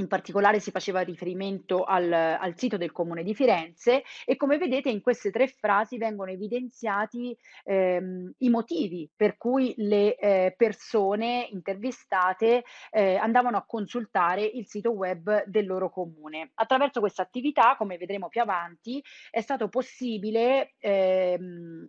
[SPEAKER 3] in particolare si faceva riferimento al, al, sito del comune di Firenze e come vedete in queste tre frasi vengono evidenziati ehm, i motivi per cui le eh, persone intervistate eh, andavano a consultare il sito web del loro comune. Attraverso questa attività, come vedremo più avanti, è stato possibile ehm,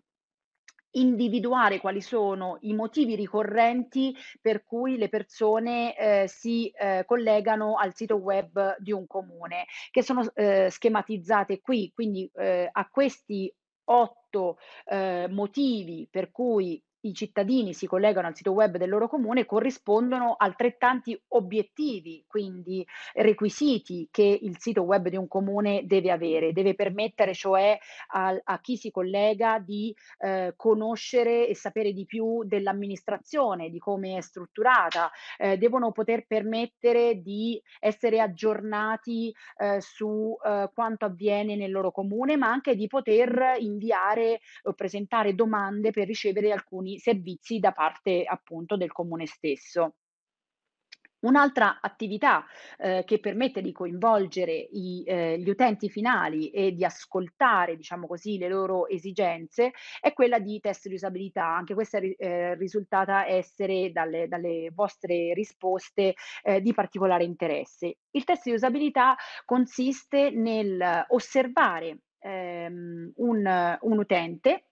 [SPEAKER 3] individuare quali sono i motivi ricorrenti per cui le persone eh, si eh, collegano al sito web di un comune, che sono eh, schematizzate qui, quindi eh, a questi otto eh, motivi per cui i cittadini si collegano al sito web del loro comune corrispondono altrettanti obiettivi, quindi requisiti che il sito web di un comune deve avere, deve permettere cioè a, a chi si collega di eh, conoscere e sapere di più dell'amministrazione, di come è strutturata, eh, devono poter permettere di essere aggiornati eh, su eh, quanto avviene nel loro comune, ma anche di poter inviare o presentare domande per ricevere alcuni di servizi da parte appunto del comune stesso. Un'altra attività eh, che permette di coinvolgere i, eh, gli utenti finali e di ascoltare, diciamo così, le loro esigenze è quella di test di usabilità. Anche questa è eh, risultata essere dalle, dalle vostre risposte eh, di particolare interesse. Il test di usabilità consiste nel osservare ehm, un, un utente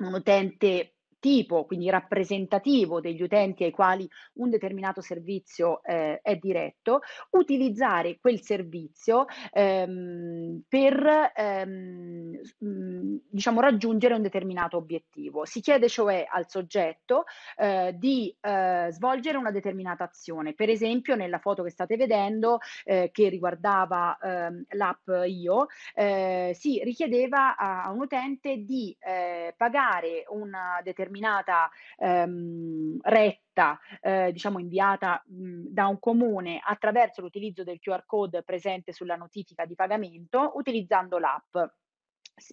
[SPEAKER 3] un utente tipo, quindi rappresentativo degli utenti ai quali un determinato servizio eh, è diretto, utilizzare quel servizio ehm, per ehm, mm, diciamo, raggiungere un determinato obiettivo. Si chiede cioè al soggetto eh, di eh, svolgere una determinata azione, per esempio nella foto che state vedendo eh, che riguardava ehm, l'app Io, eh, si richiedeva a, a un utente di eh, pagare una determinata determinata ehm, retta, eh, diciamo inviata mh, mm, da un comune attraverso l'utilizzo del QR code presente sulla notifica di pagamento utilizzando l'app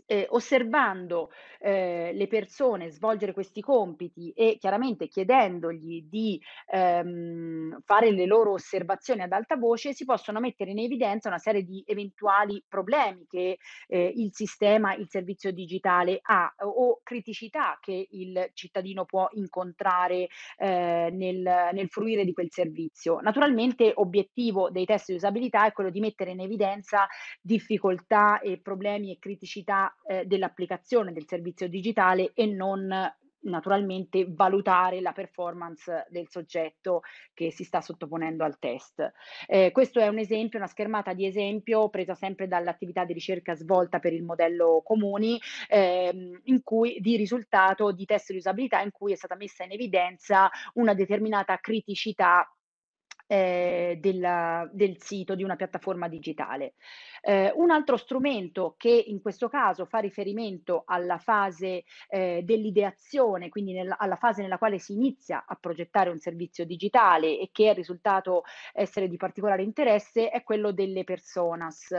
[SPEAKER 3] eh, osservando eh, le persone svolgere questi compiti e chiaramente chiedendogli di ehm, fare le loro osservazioni ad alta voce, si possono mettere in evidenza una serie di eventuali problemi che eh, il sistema, il servizio digitale ha o criticità che il cittadino può incontrare eh, nel, nel fruire di quel servizio. Naturalmente obiettivo dei test di usabilità è quello di mettere in evidenza difficoltà e problemi e criticità eh, dell'applicazione del servizio digitale e non naturalmente valutare la performance del soggetto che si sta sottoponendo al test. Eh, questo è un esempio, una schermata di esempio presa sempre dall'attività di ricerca svolta per il modello comuni ehm, in cui, di risultato di test di usabilità in cui è stata messa in evidenza una determinata criticità eh, della, del sito, di una piattaforma digitale. Eh, un altro strumento che in questo caso fa riferimento alla fase eh, dell'ideazione, quindi nel, alla fase nella quale si inizia a progettare un servizio digitale e che è risultato essere di particolare interesse, è quello delle personas.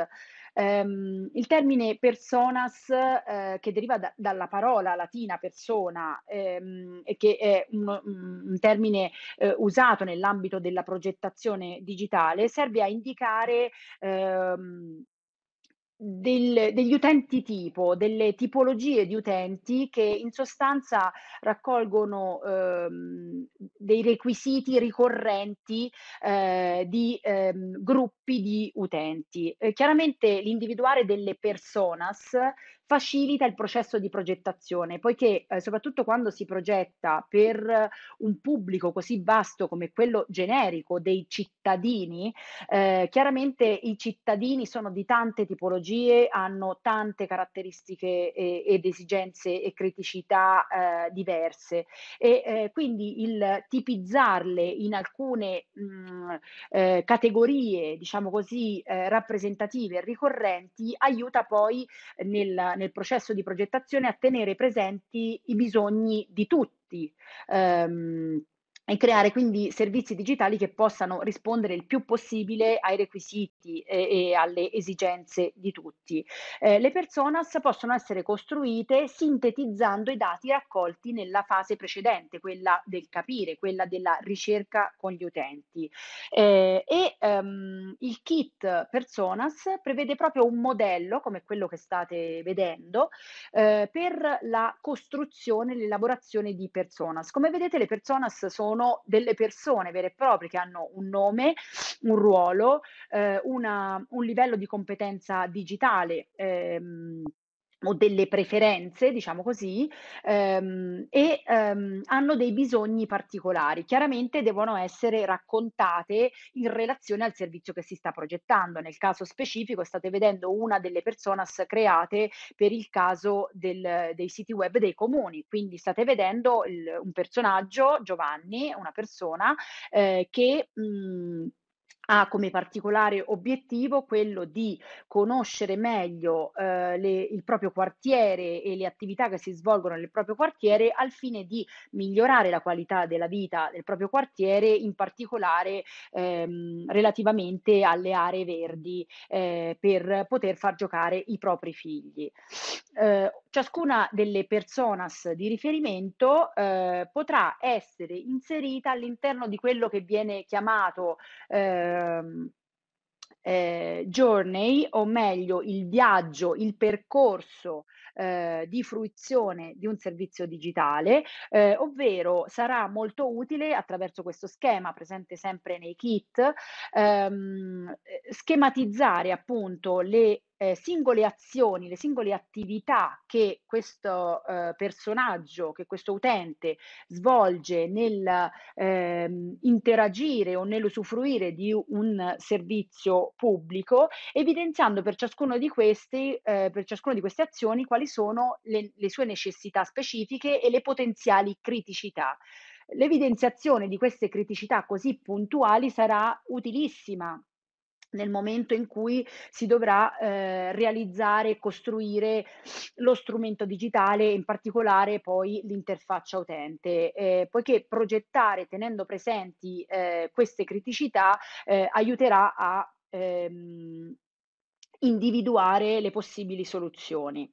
[SPEAKER 3] Um, il termine personas, eh, che deriva da, dalla parola latina persona, ehm, e che è un, un termine eh, usato nell'ambito della progettazione digitale, serve a indicare ehm, del, degli utenti tipo, delle tipologie di utenti che in sostanza raccolgono ehm, dei requisiti ricorrenti eh, di ehm, gruppi di utenti. Eh, chiaramente l'individuare delle personas facilita il processo di progettazione, poiché eh, soprattutto quando si progetta per un pubblico così vasto come quello generico dei cittadini, eh, chiaramente i cittadini sono di tante tipologie strategie hanno tante caratteristiche eh, ed esigenze e criticità eh, diverse e eh, quindi il tipizzarle in alcune mh, mm, eh, categorie, diciamo così, eh, rappresentative e ricorrenti aiuta poi nel, nel processo di progettazione a tenere presenti i bisogni di tutti. Ehm, e creare quindi servizi digitali che possano rispondere il più possibile ai requisiti e, e alle esigenze di tutti. Eh, le personas possono essere costruite sintetizzando i dati raccolti nella fase precedente, quella del capire, quella della ricerca con gli utenti. Eh, e um, il kit personas prevede proprio un modello, come quello che state vedendo, eh, per la costruzione e l'elaborazione di personas. Come vedete le personas sono sono delle persone vere e proprie che hanno un nome, un ruolo, eh, una, un livello di competenza digitale. Ehm, o delle preferenze, diciamo così, ehm, e ehm, hanno dei bisogni particolari. Chiaramente devono essere raccontate in relazione al servizio che si sta progettando. Nel caso specifico state vedendo una delle personas create per il caso del, dei siti web dei comuni, quindi state vedendo il, un personaggio, Giovanni, una persona, eh, che mh, mm, ha come particolare obiettivo quello di conoscere meglio eh, le, il proprio quartiere e le attività che si svolgono nel proprio quartiere al fine di migliorare la qualità della vita del proprio quartiere, in particolare ehm, relativamente alle aree verdi eh, per poter far giocare i propri figli. Eh, ciascuna delle personas di riferimento eh, potrà essere inserita all'interno di quello che viene chiamato eh, ehm, eh, journey, o meglio il viaggio, il percorso eh, di fruizione di un servizio digitale, eh, ovvero sarà molto utile attraverso questo schema presente sempre nei kit ehm, eh, schematizzare appunto le eh, singole azioni, le singole attività che questo eh, personaggio, che questo utente svolge nel ehm, interagire o nell'usufruire di un servizio pubblico, evidenziando per, di questi, eh, per ciascuna di queste azioni quali sono le, le sue necessità specifiche e le potenziali criticità. L'evidenziazione di queste criticità così puntuali sarà utilissima nel momento in cui si dovrà eh, realizzare e costruire lo strumento digitale, in particolare poi l'interfaccia utente, eh, poiché progettare tenendo presenti eh, queste criticità eh, aiuterà a ehm, individuare le possibili soluzioni.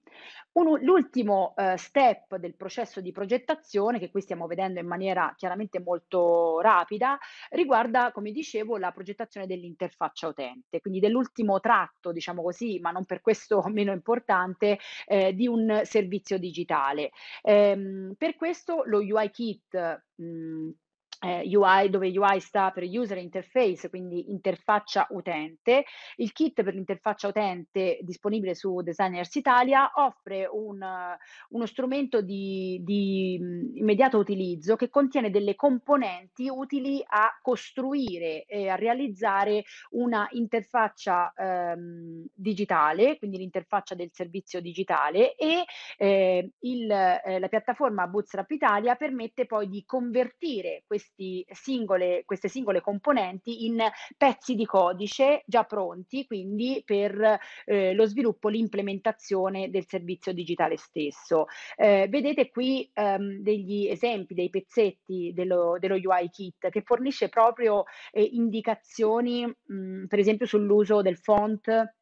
[SPEAKER 3] Un, l'ultimo eh, step del processo di progettazione, che qui stiamo vedendo in maniera chiaramente molto rapida, riguarda, come dicevo, la progettazione dell'interfaccia utente, quindi dell'ultimo tratto, diciamo così, ma non per questo meno importante, eh, di un servizio digitale. Ehm, per questo lo UI Kit mh, eh, UI, dove UI sta per user interface, quindi interfaccia utente. Il kit per l'interfaccia utente disponibile su Designers Italia offre un, uh, uno strumento di, di mh, immediato utilizzo che contiene delle componenti utili a costruire e a realizzare una interfaccia ehm, digitale, quindi l'interfaccia del servizio digitale e eh, il, eh, la piattaforma Bootstrap Italia permette poi di convertire questi singole, queste singole componenti in pezzi di codice già pronti, quindi per eh, lo sviluppo, l'implementazione del servizio digitale stesso. Eh, vedete qui ehm, degli esempi, dei pezzetti dello, dello UI kit che fornisce proprio eh, indicazioni, mh, mm, per esempio sull'uso del font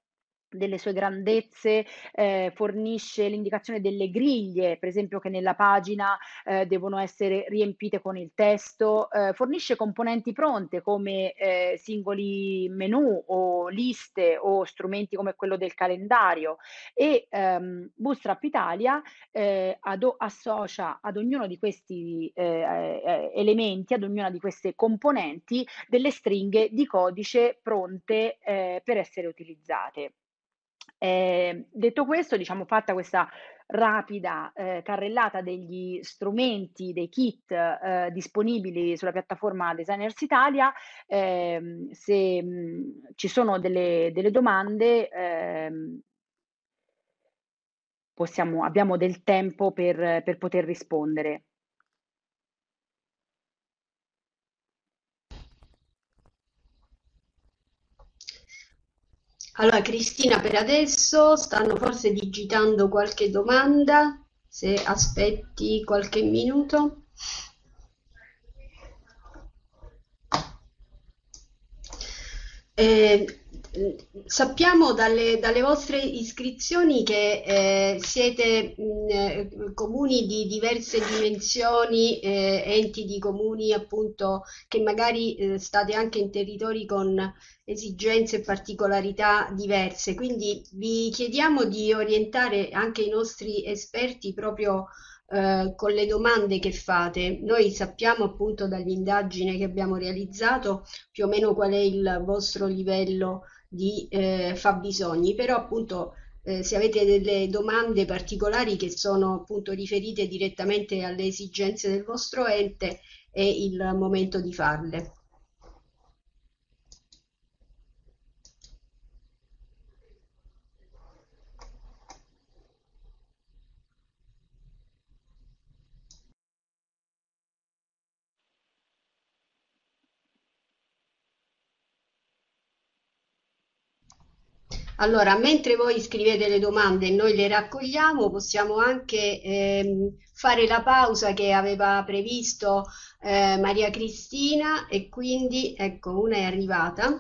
[SPEAKER 3] delle sue grandezze, eh, fornisce l'indicazione delle griglie, per esempio che nella pagina eh, devono essere riempite con il testo, eh, fornisce componenti pronte come eh, singoli menu o liste o strumenti come quello del calendario e ehm, Bootstrap Italia eh, ad associa ad ognuno di questi eh, elementi, ad ognuna di queste componenti delle stringhe di codice pronte per essere utilizzate. Eh, detto questo, diciamo, fatta questa rapida eh, carrellata degli strumenti, dei kit eh, disponibili sulla piattaforma Designers Italia. Eh, se mh, mm, ci sono delle, delle domande, ehm, possiamo, abbiamo del tempo per, per poter rispondere.
[SPEAKER 1] Allora, Cristina, per adesso stanno forse digitando qualche domanda, se aspetti qualche minuto. Eh, sappiamo dalle, dalle, vostre iscrizioni che eh, siete mh, mm, eh, comuni di diverse dimensioni, eh, enti di comuni appunto che magari eh, state anche in territori con esigenze e particolarità diverse, quindi vi chiediamo di orientare anche i nostri esperti proprio eh, con le domande che fate. Noi sappiamo appunto dall'indagine che abbiamo realizzato più o meno qual è il vostro livello di eh, fabbisogni, però appunto eh, se avete delle domande particolari che sono appunto riferite direttamente alle esigenze del vostro ente è il momento di farle. Allora, mentre voi scrivete le domande e noi le raccogliamo, possiamo anche ehm, fare la pausa che aveva previsto eh, Maria Cristina e quindi, ecco, una è arrivata.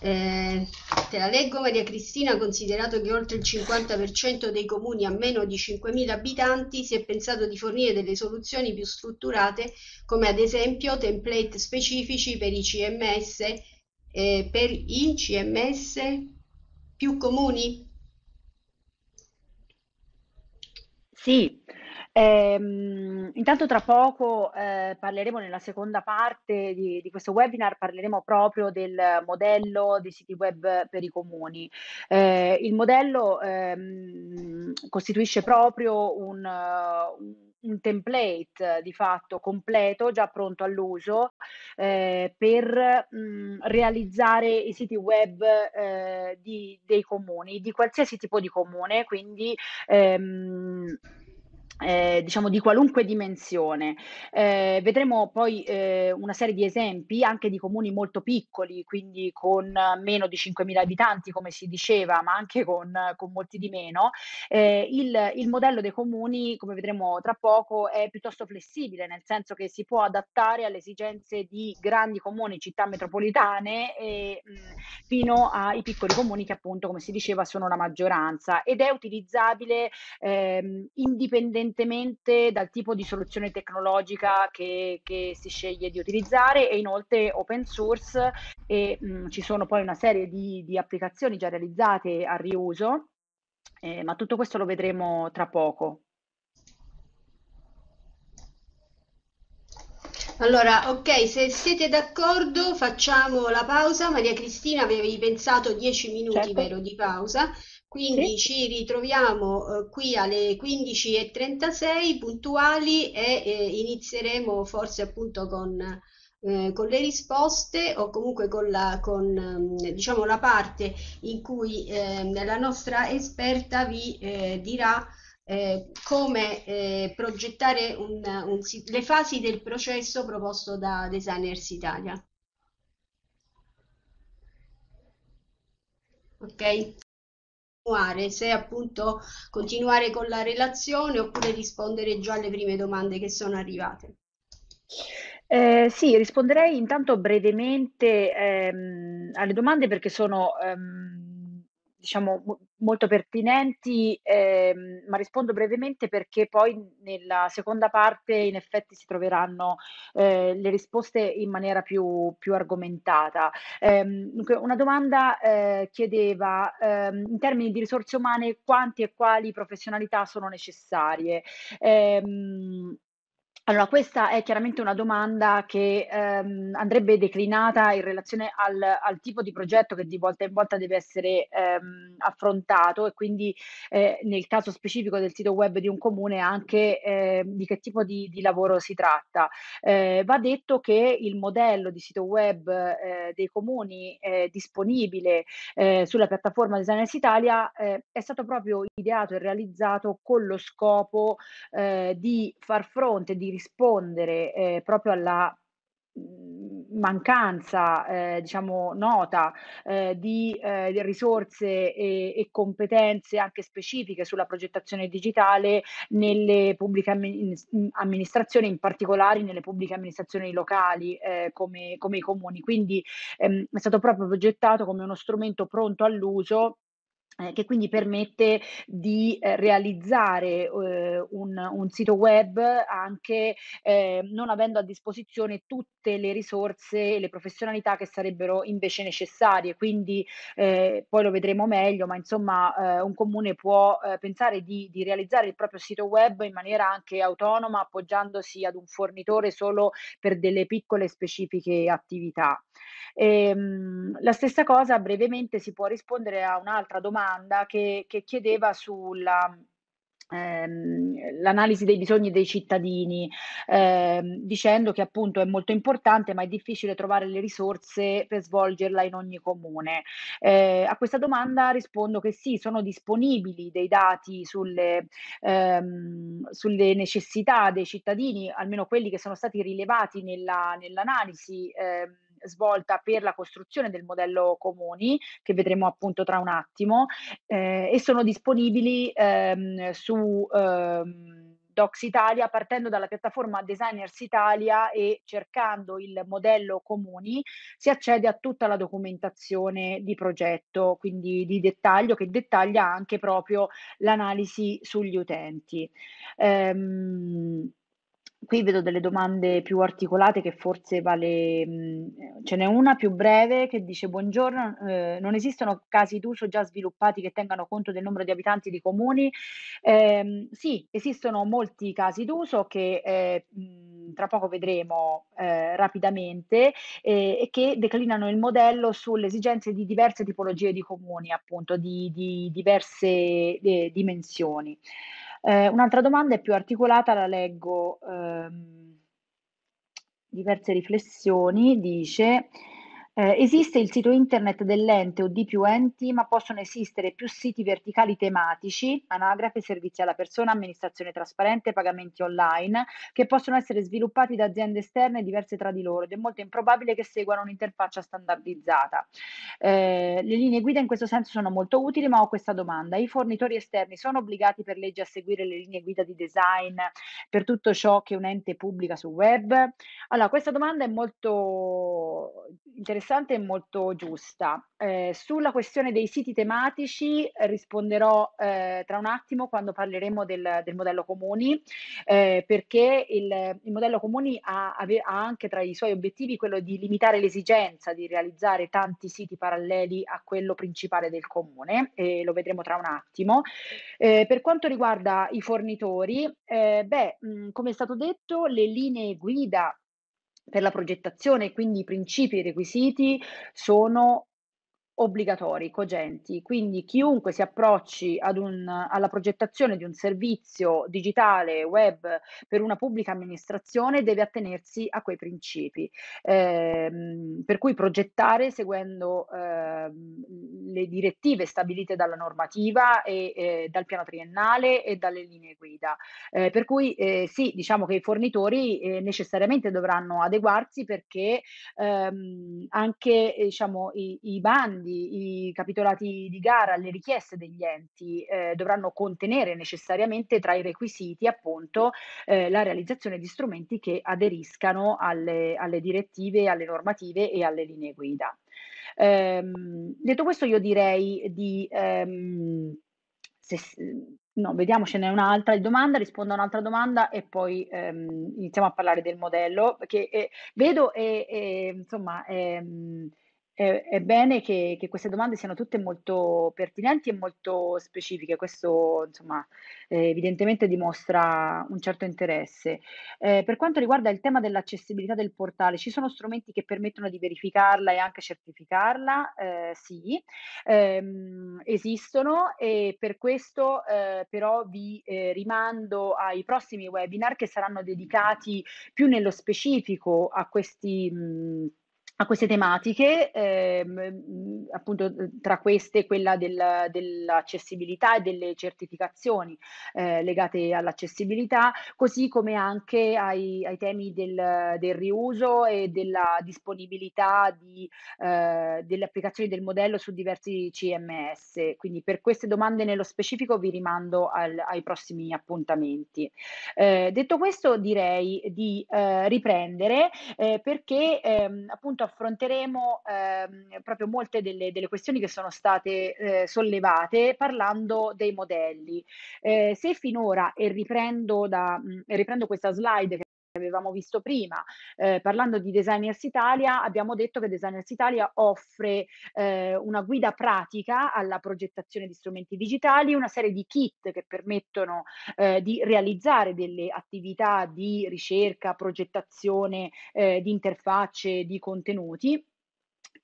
[SPEAKER 1] Eh, te la leggo Maria Cristina, considerato che oltre il 50% dei comuni a meno di 5.000 abitanti si è pensato di fornire delle soluzioni più strutturate come ad esempio template specifici per i CMS, eh, per i CMS più comuni?
[SPEAKER 3] Sì, ehm, intanto tra poco eh, parleremo nella seconda parte di, di, questo webinar, parleremo proprio del modello dei siti web per i comuni. Eh, il modello ehm, costituisce proprio un, un un template eh, di fatto completo, già pronto all'uso, eh, per mh, mm, realizzare i siti web eh, di, dei comuni, di qualsiasi tipo di comune, quindi ehm, eh, diciamo di qualunque dimensione. Eh, vedremo poi eh, una serie di esempi anche di comuni molto piccoli, quindi con meno di 5.000 abitanti, come si diceva, ma anche con, con molti di meno. Eh, il, il, modello dei comuni, come vedremo tra poco, è piuttosto flessibile, nel senso che si può adattare alle esigenze di grandi comuni, città metropolitane, e, mh, fino ai piccoli comuni che appunto, come si diceva, sono la maggioranza ed è utilizzabile ehm, indipendentemente indipendentemente dal tipo di soluzione tecnologica che, che si sceglie di utilizzare e inoltre open source e mh, mm, ci sono poi una serie di, di applicazioni già realizzate a riuso, eh, ma tutto questo lo vedremo tra poco.
[SPEAKER 1] Allora, ok, se siete d'accordo facciamo la pausa. Maria Cristina, avevi pensato 10 minuti, certo. vero, di pausa. Quindi sì. ci ritroviamo eh, qui alle 15.36 puntuali e eh, inizieremo forse appunto con, eh, con, le risposte o comunque con la, con, ehm, diciamo, la parte in cui ehm, la nostra esperta vi eh, dirà eh, come eh, progettare un, un, le fasi del processo proposto da Designers Italia. Ok? se appunto continuare con la relazione oppure rispondere già alle prime domande che sono arrivate.
[SPEAKER 3] Eh, sì, risponderei intanto brevemente ehm, alle domande perché sono ehm, diciamo, mo- molto pertinenti, ehm, ma rispondo brevemente perché poi nella seconda parte in effetti si troveranno eh, le risposte in maniera più, più argomentata. Ehm, una domanda eh, chiedeva ehm, in termini di risorse umane quanti e quali professionalità sono necessarie. Ehm, allora, questa è chiaramente una domanda che ehm, andrebbe declinata in relazione al, al, tipo di progetto che di volta in volta deve essere ehm, affrontato e quindi eh, nel caso specifico del sito web di un comune anche eh, di che tipo di, di lavoro si tratta. Eh, va detto che il modello di sito web eh, dei comuni eh, disponibile eh, sulla piattaforma Designers Italia è stato proprio ideato e realizzato con lo scopo di far fronte, di rispondere eh, proprio alla mm, mancanza, eh, diciamo, nota eh, di, eh, di, risorse e, e, competenze anche specifiche sulla progettazione digitale nelle pubbliche amministrazioni, in particolare nelle pubbliche amministrazioni locali eh, come, come, i comuni. Quindi ehm, è stato proprio progettato come uno strumento pronto all'uso eh, che quindi permette di eh, realizzare eh, un, un, sito web anche eh, non avendo a disposizione tutte le risorse e le professionalità che sarebbero invece necessarie. Quindi eh, poi lo vedremo meglio, ma insomma eh, un comune può pensare di, di, realizzare il proprio sito web in maniera anche autonoma, appoggiandosi ad un fornitore solo per delle piccole specifiche attività. E, ehm, mh, la stessa cosa brevemente si può rispondere a un'altra domanda domanda che, che chiedeva sulla ehm, l'analisi dei bisogni dei cittadini, ehm, dicendo che appunto è molto importante ma è difficile trovare le risorse per svolgerla in ogni comune. Eh, a questa domanda rispondo che sì, sono disponibili dei dati sulle, ehm, sulle necessità dei cittadini, almeno quelli che sono stati rilevati nella, nell'analisi. Ehm, svolta per la costruzione del modello comuni, che vedremo appunto tra un attimo, eh, e sono disponibili ehm, su... Ehm, Docs Italia partendo dalla piattaforma Designers Italia e cercando il modello comuni si accede a tutta la documentazione di progetto, quindi di dettaglio che dettaglia anche proprio l'analisi sugli utenti. Ehm, qui vedo delle domande più articolate che forse vale, mm, ce n'è una più breve che dice buongiorno, eh, non esistono casi d'uso già sviluppati che tengano conto del numero di abitanti di comuni? Eh, sì, esistono molti casi d'uso che eh, mm, tra poco vedremo eh, rapidamente eh, e che declinano il modello sulle esigenze di diverse tipologie di comuni, appunto di, di diverse eh, dimensioni. Eh, un'altra domanda è più articolata, la leggo. Ehm, diverse riflessioni, dice eh, esiste il sito internet dell'ente o di più enti, ma possono esistere più siti verticali tematici, anagrafe, servizi alla persona, amministrazione trasparente, pagamenti online, che possono essere sviluppati da aziende esterne diverse tra di loro ed è molto improbabile che seguano un'interfaccia standardizzata. Eh, le linee guida in questo senso sono molto utili, ma ho questa domanda. I fornitori esterni sono obbligati per legge a seguire le linee guida di design per tutto ciò che un ente pubblica sul web? Allora, questa domanda è molto interessante interessante e molto giusta. Eh, sulla questione dei siti tematici eh, risponderò eh, tra un attimo quando parleremo del, del modello comuni, eh, perché il, il, modello comuni ha, ha, anche tra i suoi obiettivi quello di limitare l'esigenza di realizzare tanti siti paralleli a quello principale del comune, e lo vedremo tra un attimo. Eh, per quanto riguarda i fornitori, eh, beh, mh, come è stato detto, le linee guida per la progettazione, quindi i principi e i requisiti sono obbligatori, cogenti, quindi chiunque si approcci un, alla progettazione di un servizio digitale web per una pubblica amministrazione deve attenersi a quei principi, eh, per cui progettare seguendo eh, le direttive stabilite dalla normativa e eh, dal piano triennale e dalle linee guida, eh, per cui eh, sì, diciamo che i fornitori eh, necessariamente dovranno adeguarsi perché ehm, anche diciamo, i, i bandi grandi, i capitolati di gara, le richieste degli enti eh, dovranno contenere necessariamente tra i requisiti appunto eh, la realizzazione di strumenti che aderiscano alle, alle direttive, alle normative e alle linee guida. Ehm, detto questo io direi di... Ehm, se, No, vediamo, ce n'è un'altra di domanda, rispondo a un'altra domanda e poi ehm, iniziamo a parlare del modello, perché eh, vedo e, eh, insomma... Ehm, è, è bene che, che, queste domande siano tutte molto pertinenti e molto specifiche, questo insomma, eh, evidentemente dimostra un certo interesse. Eh, per quanto riguarda il tema dell'accessibilità del portale, ci sono strumenti che permettono di verificarla e anche certificarla? Eh, sì, ehm, esistono e per questo eh, però vi eh, rimando ai prossimi webinar che saranno dedicati più nello specifico a questi... Mh, a queste tematiche, ehm, appunto eh, tra queste quella del, dell'accessibilità e delle certificazioni eh, legate all'accessibilità, così come anche ai, ai temi del, del, riuso e della disponibilità di, eh, delle applicazioni del modello su diversi CMS. Quindi per queste domande nello specifico vi rimando al, ai prossimi appuntamenti. Eh, detto questo direi di eh, riprendere eh, perché ehm, appunto affronteremo ehm, proprio molte delle, delle, questioni che sono state eh, sollevate parlando dei modelli. Eh, se finora, e riprendo, da, mh, mm, riprendo questa slide che avevamo visto prima, eh, parlando di Designers Italia, abbiamo detto che Designers Italia offre eh, una guida pratica alla progettazione di strumenti digitali, una serie di kit che permettono eh, di realizzare delle attività di ricerca, progettazione eh, di interfacce, di contenuti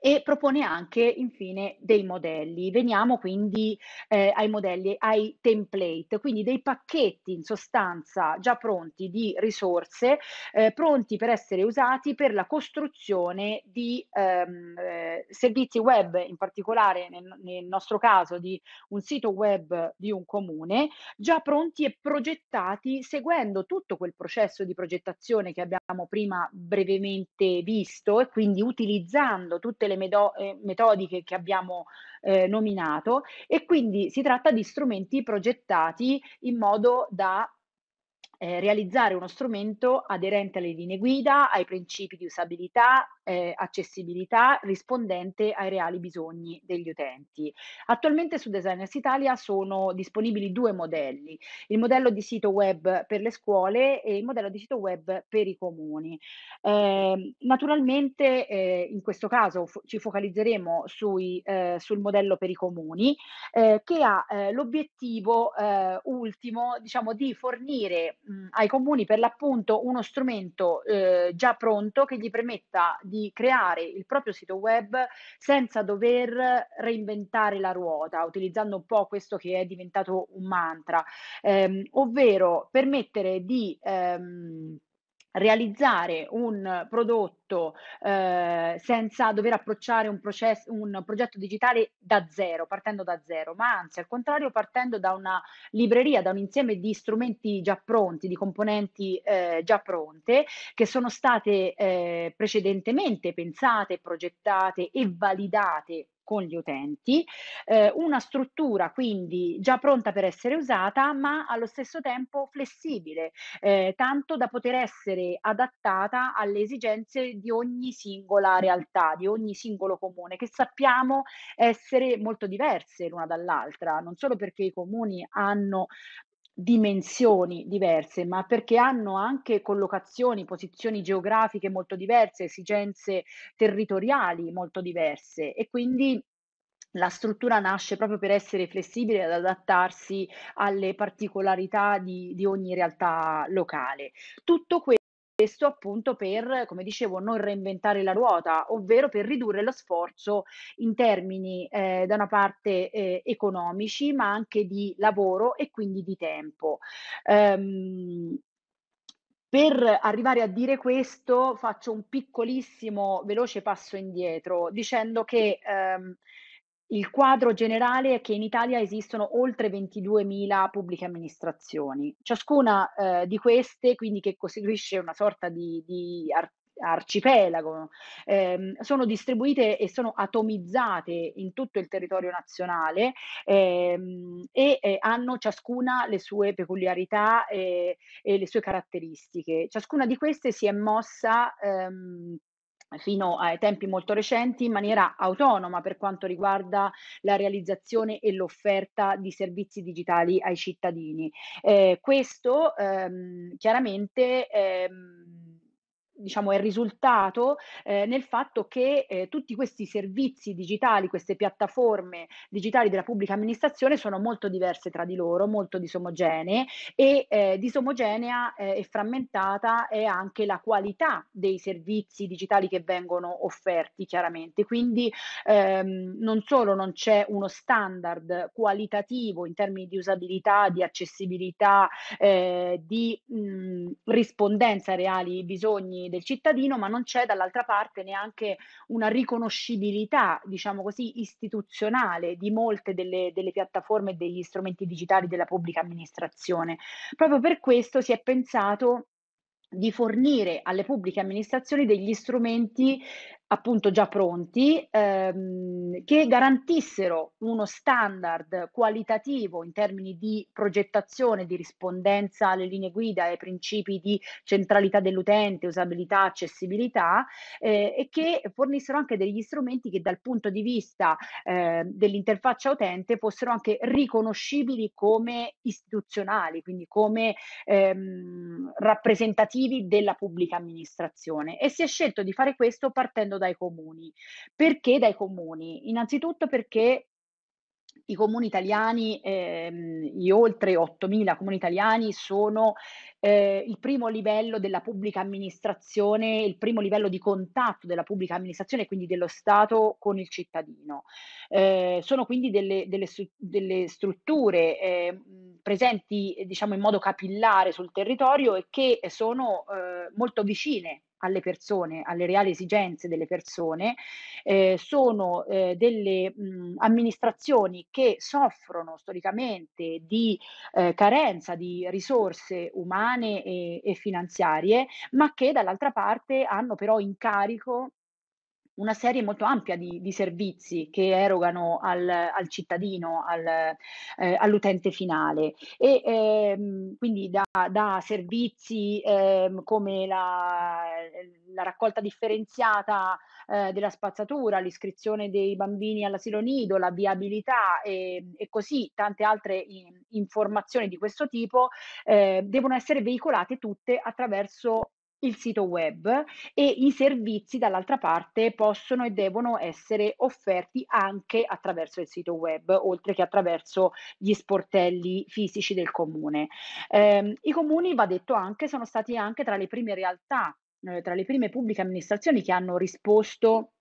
[SPEAKER 3] e propone anche infine dei modelli. Veniamo quindi eh, ai modelli, ai template, quindi dei pacchetti in sostanza già pronti di risorse, eh, pronti per essere usati per la costruzione di ehm, eh, servizi web, in particolare nel, nel nostro caso di un sito web di un comune, già pronti e progettati seguendo tutto quel processo di progettazione che abbiamo prima brevemente visto e quindi utilizzando tutte tutte le medo- eh, metodiche che abbiamo eh, nominato e quindi si tratta di strumenti progettati in modo da eh, realizzare uno strumento aderente alle linee guida, ai principi di usabilità, eh, accessibilità rispondente ai reali bisogni degli utenti. Attualmente su Designers Italia sono disponibili due modelli, il modello di sito web per le scuole e il modello di sito web per i comuni. Eh, naturalmente eh, in questo caso fo- ci focalizzeremo sui, eh, sul modello per i comuni eh, che ha eh, l'obiettivo ultimo diciamo, di fornire mh, ai comuni per l'appunto uno strumento già pronto che gli permetta di di creare il proprio sito web senza dover reinventare la ruota, utilizzando un po' questo che è diventato un mantra, ehm, ovvero permettere di ehm, realizzare un prodotto eh, senza dover approcciare un, processo, un progetto digitale da zero, partendo da zero, ma anzi al contrario partendo da una libreria, da un insieme di strumenti già pronti, di componenti eh, già pronte, che sono state eh, precedentemente pensate, progettate e validate con gli utenti, eh, una struttura quindi già pronta per essere usata ma allo stesso tempo flessibile, eh, tanto da poter essere adattata alle esigenze di ogni singola realtà, di ogni singolo comune, che sappiamo essere molto diverse l'una dall'altra, non solo perché i comuni hanno dimensioni diverse, ma perché hanno anche collocazioni, posizioni geografiche molto diverse, esigenze territoriali molto diverse e quindi la struttura nasce proprio per essere flessibile ad adattarsi alle particolarità di, di ogni realtà locale. Tutto questo questo appunto per, come dicevo, non reinventare la ruota, ovvero per ridurre lo sforzo in termini eh, da una parte eh, economici, ma anche di lavoro e quindi di tempo. Um, per arrivare a dire questo faccio un piccolissimo veloce passo indietro dicendo che ehm, il quadro generale è che in Italia esistono oltre 22.000 pubbliche amministrazioni, ciascuna eh, di queste quindi che costituisce una sorta di, di ar- arcipelago, eh, sono distribuite e sono atomizzate in tutto il territorio nazionale eh, e eh, hanno ciascuna le sue peculiarità eh, e le sue caratteristiche. Ciascuna di queste si è mossa ehm, fino ai tempi molto recenti in maniera autonoma per quanto riguarda la realizzazione e l'offerta di servizi digitali ai cittadini. Eh, questo ehm, chiaramente ehm, diciamo, è risultato eh, nel fatto che eh, tutti questi servizi digitali, queste piattaforme digitali della pubblica amministrazione sono molto diverse tra di loro, molto disomogenee e eh, disomogenea eh, e frammentata è anche la qualità dei servizi digitali che vengono offerti chiaramente. Quindi ehm, non solo non c'è uno standard qualitativo in termini di usabilità, di accessibilità, eh, di mh, mm, rispondenza a reali bisogni del cittadino, ma non c'è dall'altra parte neanche una riconoscibilità, diciamo così, istituzionale di molte delle, delle piattaforme e degli strumenti digitali della pubblica amministrazione. Proprio per questo si è pensato di fornire alle pubbliche amministrazioni degli strumenti appunto già pronti, ehm, che garantissero uno standard qualitativo in termini di progettazione, di rispondenza alle linee guida, ai principi di centralità dell'utente, usabilità, accessibilità eh, e che fornissero anche degli strumenti che dal punto di vista eh, dell'interfaccia utente fossero anche riconoscibili come istituzionali, quindi come ehm, rappresentativi della pubblica amministrazione. E si è scelto di fare questo partendo da dai comuni. Perché dai comuni? Innanzitutto perché i comuni italiani, ehm, gli oltre 8.000 comuni italiani sono eh, il primo livello della pubblica amministrazione, il primo livello di contatto della pubblica amministrazione, quindi dello Stato con il cittadino. Eh, sono quindi delle, delle, delle strutture eh, presenti diciamo, in modo capillare sul territorio e che sono eh, molto vicine alle persone, alle reali esigenze delle persone, eh, sono eh, delle mh, amministrazioni che soffrono storicamente di eh, carenza di risorse umane umane e, e finanziarie, ma che dall'altra parte hanno però in carico una serie molto ampia di, di servizi che erogano al, al cittadino, al, eh, all'utente finale. E ehm, quindi da, da servizi ehm, come la, la, raccolta differenziata eh, della spazzatura, l'iscrizione dei bambini all'asilo nido, la viabilità e, ehm, e così tante altre in, ehm, informazioni di questo tipo, eh, devono essere veicolate tutte attraverso il sito web e i servizi dall'altra parte possono e devono essere offerti anche attraverso il sito web, oltre che attraverso gli sportelli fisici del comune. Eh, I comuni, va detto anche, sono stati anche tra le prime realtà, eh, tra le prime pubbliche amministrazioni che hanno risposto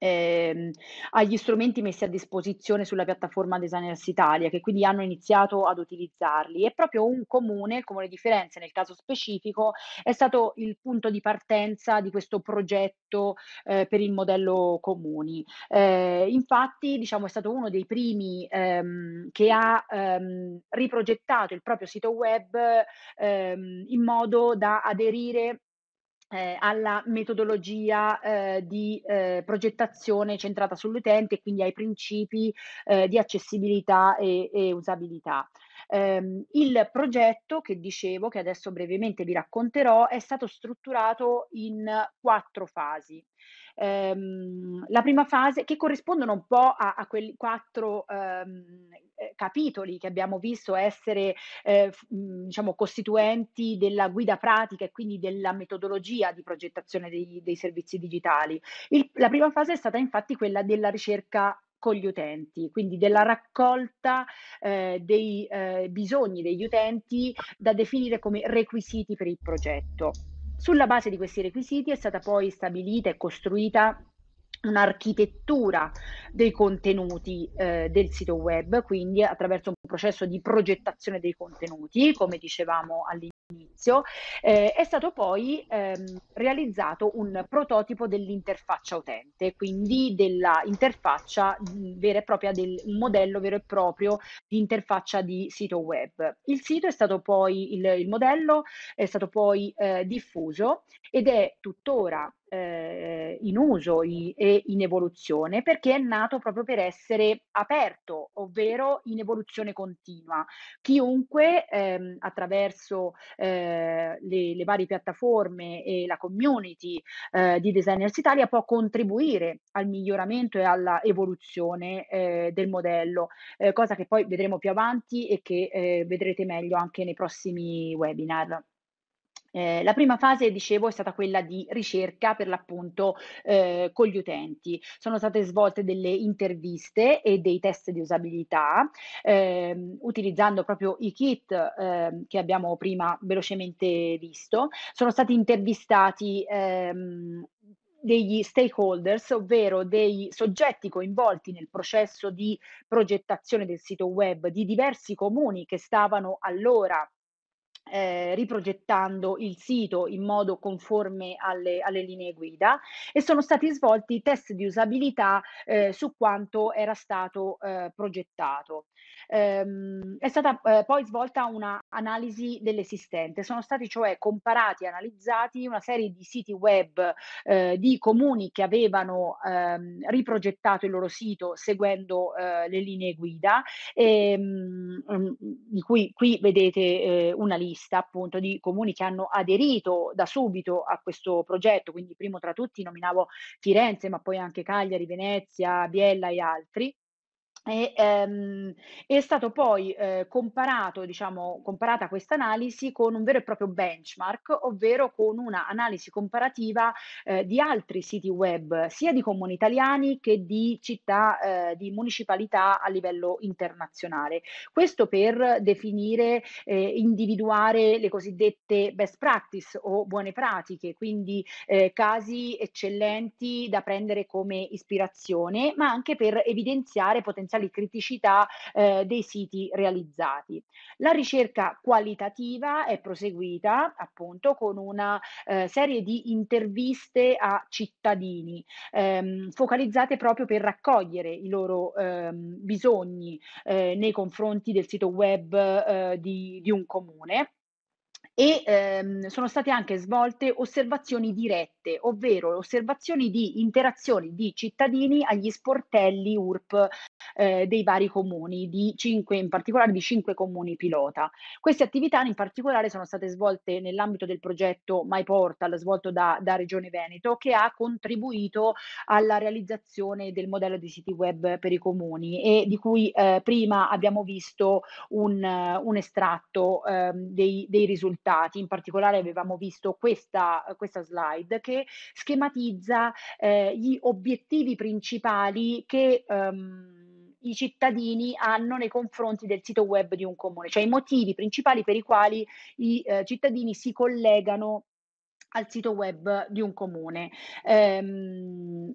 [SPEAKER 3] ehm, agli strumenti messi a disposizione sulla piattaforma Designers Italia, che quindi hanno iniziato ad utilizzarli. E proprio un comune, come le differenze nel caso specifico, è stato il punto di partenza di questo progetto eh, per il modello comuni. Eh, infatti, diciamo, è stato uno dei primi ehm, che ha ehm, riprogettato il proprio sito web ehm, in modo da aderire eh, alla metodologia eh, di eh, progettazione centrata sull'utente e quindi ai principi eh, di accessibilità e, e usabilità. Ehm, il progetto che dicevo, che adesso brevemente vi racconterò, è stato strutturato in quattro fasi ehm, la prima fase che corrispondono un po' a, a quei quattro ehm, eh, capitoli che abbiamo visto essere eh, mm, diciamo costituenti della guida pratica e quindi della metodologia di progettazione dei, dei servizi digitali. Il, la prima fase è stata infatti quella della ricerca con gli utenti, quindi della raccolta eh, dei eh, bisogni degli utenti da definire come requisiti per il progetto. Sulla base di questi requisiti è stata poi stabilita e costruita un'architettura dei contenuti eh, del sito web, quindi attraverso un processo di progettazione dei contenuti, come dicevamo all'inizio, eh, è stato poi ehm, realizzato un prototipo dell'interfaccia utente, quindi dell'interfaccia vera e propria, del modello vero e proprio di interfaccia di sito web. Il sito è stato poi, il, il modello è stato poi eh, diffuso ed è tuttora eh, in uso i, e in evoluzione perché è nato proprio per essere aperto, ovvero in evoluzione continua. Chiunque ehm, attraverso eh, le, le, varie piattaforme e la community eh, di Designers Italia può contribuire al miglioramento e alla evoluzione eh, del modello, eh, cosa che poi vedremo più avanti e che eh, vedrete meglio anche nei prossimi webinar. Eh, la prima fase, dicevo, è stata quella di ricerca per l'appunto eh, con gli utenti. Sono state svolte delle interviste e dei test di usabilità ehm, utilizzando proprio i kit ehm, che abbiamo prima velocemente visto. Sono stati intervistati ehm, degli stakeholders, ovvero dei soggetti coinvolti nel processo di progettazione del sito web di diversi comuni che stavano allora eh, riprogettando il sito in modo conforme alle, alle, linee guida e sono stati svolti test di usabilità eh, su quanto era stato eh, progettato. Ehm, è stata eh, poi svolta un'analisi dell'esistente, sono stati cioè comparati e analizzati una serie di siti web eh, di comuni che avevano ehm, riprogettato il loro sito seguendo eh, le linee guida, ehm, mm, di cui qui vedete una lista vista appunto di comuni che hanno aderito da subito a questo progetto, quindi primo tra tutti nominavo Firenze, ma poi anche Cagliari, Venezia, Biella e altri. E, ehm, è stato poi eh, comparato, diciamo, comparata questa analisi con un vero e proprio benchmark, ovvero con un'analisi comparativa eh, di altri siti web, sia di comuni italiani che di città, eh, di municipalità a livello internazionale. Questo per definire, eh, individuare le cosiddette best practice o buone pratiche, quindi eh, casi eccellenti da prendere come ispirazione, ma anche per evidenziare potenziali potenziali criticità eh, dei siti realizzati. La ricerca qualitativa è proseguita appunto con una eh, serie di interviste a cittadini ehm, focalizzate proprio per raccogliere i loro ehm, bisogni eh, nei confronti del sito web eh, di, di un comune e ehm, sono state anche svolte osservazioni dirette, ovvero osservazioni di interazioni di cittadini agli sportelli URP eh, dei vari comuni, di cinque, in particolare di cinque comuni pilota. Queste attività in particolare sono state svolte nell'ambito del progetto My Portal, svolto da, da Regione Veneto, che ha contribuito alla realizzazione del modello di siti web per i comuni e di cui eh, prima abbiamo visto un, un estratto eh, dei, dei risultati risultati, in particolare avevamo visto questa, questa slide che schematizza eh, gli obiettivi principali che... Um, i cittadini hanno nei confronti del sito web di un comune, cioè i motivi principali per i quali i eh, cittadini si collegano al sito web di un comune. Ehm,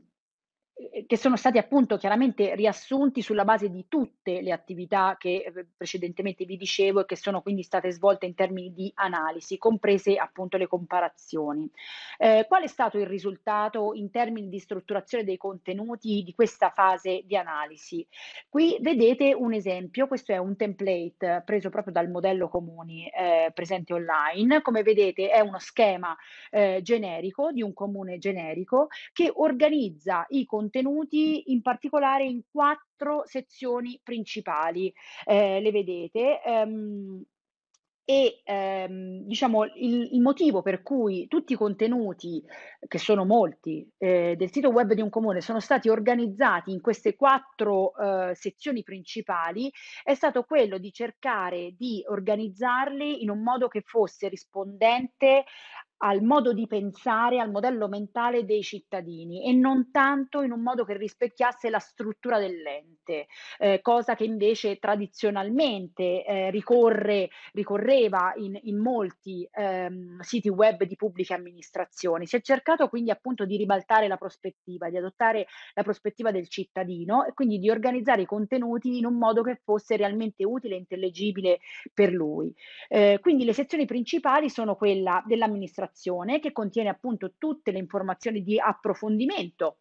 [SPEAKER 3] che sono stati appunto chiaramente riassunti sulla base di tutte le attività che ehm, precedentemente vi dicevo e che sono quindi state svolte in termini di analisi, comprese appunto le comparazioni. Eh, qual è stato il risultato in termini di strutturazione dei contenuti di questa fase di analisi? Qui vedete un esempio, questo è un template preso proprio dal modello comuni eh, presente online, come vedete è uno schema eh, generico di un comune generico che organizza i contenuti contenuti, in particolare in quattro sezioni principali. Eh, le vedete. Ehm, e ehm, diciamo il, il, motivo per cui tutti i contenuti, che sono molti, eh, del sito web di un comune sono stati organizzati in queste quattro eh, sezioni principali è stato quello di cercare di organizzarli in un modo che fosse rispondente al modo di pensare, al modello mentale dei cittadini e non tanto in un modo che rispecchiasse la struttura dell'ente, eh, cosa che invece tradizionalmente eh, ricorre, ricorreva in, in molti ehm, siti web di pubbliche amministrazioni. Si è cercato quindi appunto di ribaltare la prospettiva, di adottare la prospettiva del cittadino e quindi di organizzare i contenuti in un modo che fosse realmente utile e intellegibile per lui. Eh, quindi le sezioni principali sono quella dell'amministrazione dimostrazione che contiene appunto tutte le informazioni di approfondimento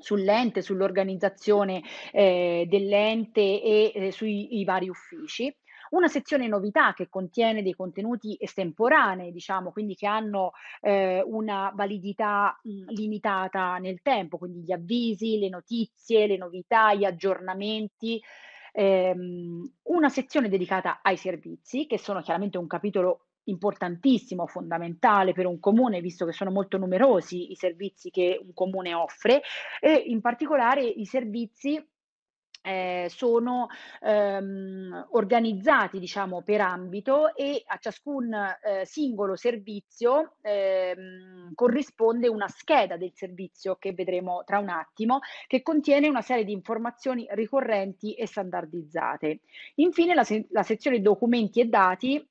[SPEAKER 3] sull'ente, sull'organizzazione eh, dell'ente e eh, sui vari uffici. Una sezione novità che contiene dei contenuti estemporanei, diciamo, quindi che hanno eh, una validità mh, limitata nel tempo, quindi gli avvisi, le notizie, le novità, gli aggiornamenti, ehm, una sezione dedicata ai servizi, che sono chiaramente un capitolo importantissimo, fondamentale per un comune, visto che sono molto numerosi i servizi che un comune offre e in particolare i servizi eh, sono ehm, organizzati diciamo, per ambito e a ciascun eh, singolo servizio ehm, corrisponde una scheda del servizio che vedremo tra un attimo che contiene una serie di informazioni ricorrenti e standardizzate. Infine la, se- la sezione documenti e dati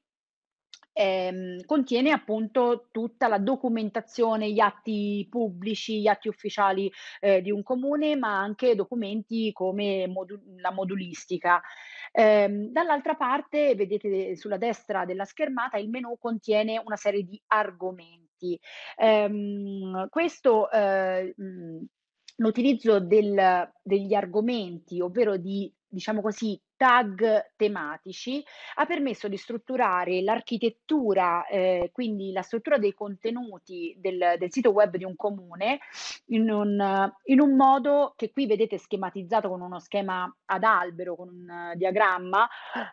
[SPEAKER 3] ehm, contiene appunto tutta la documentazione, gli atti pubblici, gli atti ufficiali eh, di un comune, ma anche documenti come modu- la modulistica. Ehm, dall'altra parte, vedete sulla destra della schermata, il menu contiene una serie di argomenti. Ehm, questo eh, mh, l'utilizzo del, degli argomenti, ovvero di diciamo così, tag tematici, ha permesso di strutturare l'architettura, eh, quindi la struttura dei contenuti del, del, sito web di un comune in un, in un modo che qui vedete schematizzato con uno schema ad albero, con un uh, diagramma,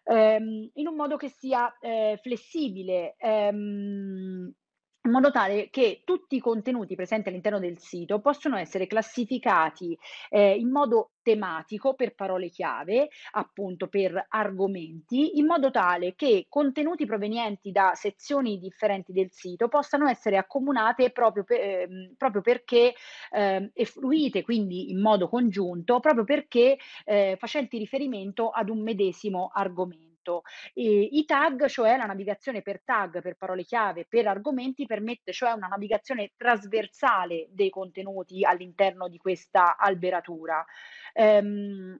[SPEAKER 3] ehm, in un modo che sia eh, flessibile, ehm, in modo tale che tutti i contenuti presenti all'interno del sito possono essere classificati eh, in modo tematico per parole chiave, appunto per argomenti, in modo tale che contenuti provenienti da sezioni differenti del sito possano essere accomunate proprio, per, eh, proprio perché eh, e fluite quindi in modo congiunto, proprio perché eh, facenti riferimento ad un medesimo argomento prodotto. E I tag, cioè la navigazione per tag, per parole chiave, per argomenti, permette cioè una navigazione trasversale dei contenuti all'interno di questa alberatura. Ehm,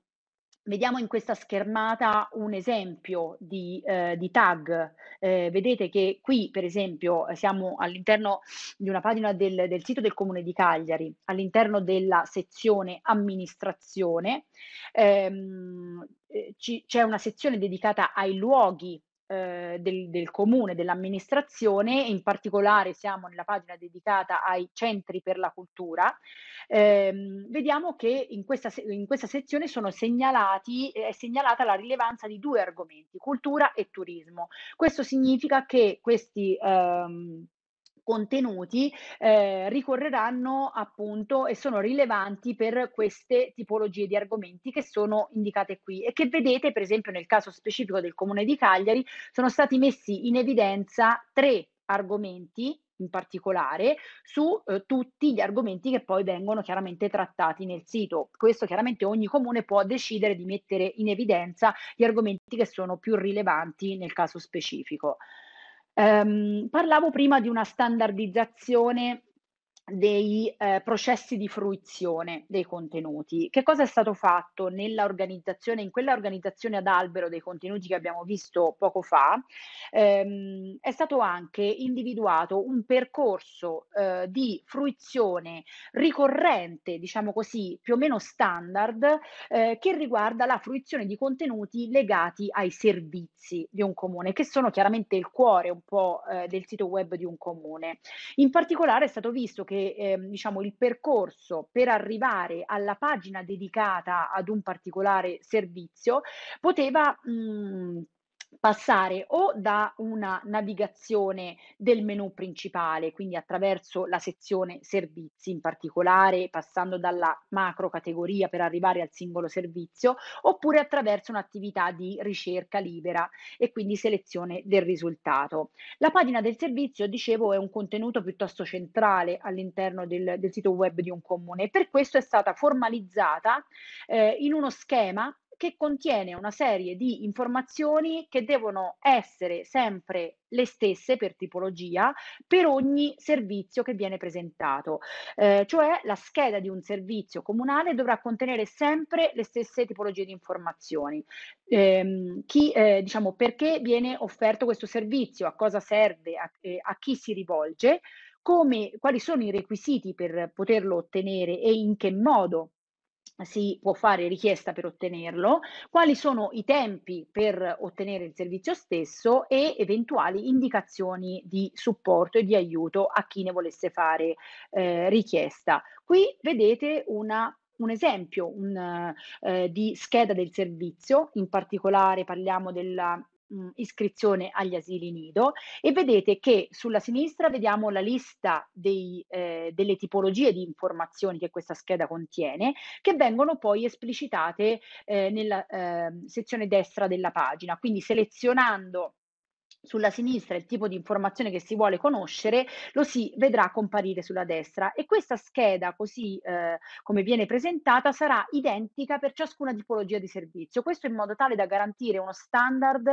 [SPEAKER 3] Vediamo in questa schermata un esempio di, eh, di tag. Eh, vedete che qui, per esempio, siamo all'interno di una pagina del, del, sito del Comune di Cagliari, all'interno della sezione amministrazione. Ehm, eh, c'è una sezione dedicata ai luoghi eh, del, del, comune, dell'amministrazione, in particolare siamo nella pagina dedicata ai centri per la cultura, ehm, vediamo che in questa, in questa sezione segnalati, eh, è segnalata la rilevanza di due argomenti, cultura e turismo. Questo significa che questi... Ehm, contenuti eh, ricorreranno appunto e sono rilevanti per queste tipologie di argomenti che sono indicate qui e che vedete per esempio nel caso specifico del Comune di Cagliari sono stati messi in evidenza tre argomenti in particolare su eh, tutti gli argomenti che poi vengono chiaramente trattati nel sito. Questo chiaramente ogni comune può decidere di mettere in evidenza gli argomenti che sono più rilevanti nel caso specifico. Um, parlavo prima di una standardizzazione dei eh, processi di fruizione dei contenuti. Che cosa è stato fatto nell'organizzazione, in quella organizzazione ad albero dei contenuti che abbiamo visto poco fa? Ehm, è stato anche individuato un percorso eh, di fruizione ricorrente, diciamo così, più o meno standard, eh, che riguarda la fruizione di contenuti legati ai servizi di un comune, che sono chiaramente il cuore un po' eh, del sito web di un comune. In particolare è stato visto che che eh, diciamo, il percorso per arrivare alla pagina dedicata ad un particolare servizio poteva mh, mhmm, passare o da una navigazione del menu principale, quindi attraverso la sezione servizi in particolare, passando dalla macro categoria per arrivare al singolo servizio, oppure attraverso un'attività di ricerca libera e quindi selezione del risultato. La pagina del servizio, dicevo, è un contenuto piuttosto centrale all'interno del, del sito web di un comune e per questo è stata formalizzata eh, in uno schema che contiene una serie di informazioni che devono essere sempre le stesse per tipologia per ogni servizio che viene presentato, eh, cioè la scheda di un servizio comunale dovrà contenere sempre le stesse tipologie di informazioni. Eh, chi, eh, diciamo, perché viene offerto questo servizio, a cosa serve, a, eh, a chi si rivolge, come, quali sono i requisiti per poterlo ottenere e in che modo si può fare richiesta per ottenerlo, quali sono i tempi per ottenere il servizio stesso e eventuali indicazioni di supporto e di aiuto a chi ne volesse fare eh, richiesta. Qui vedete una un esempio un, eh, di scheda del servizio, in particolare parliamo della mh, iscrizione agli asili nido e vedete che sulla sinistra vediamo la lista dei, eh, delle tipologie di informazioni che questa scheda contiene che vengono poi esplicitate eh, nella eh, sezione destra della pagina, quindi selezionando sulla sinistra il tipo di informazione che si vuole conoscere, lo si vedrà comparire sulla destra e questa scheda così eh, come viene presentata sarà identica per ciascuna tipologia di servizio. Questo in modo tale da garantire uno standard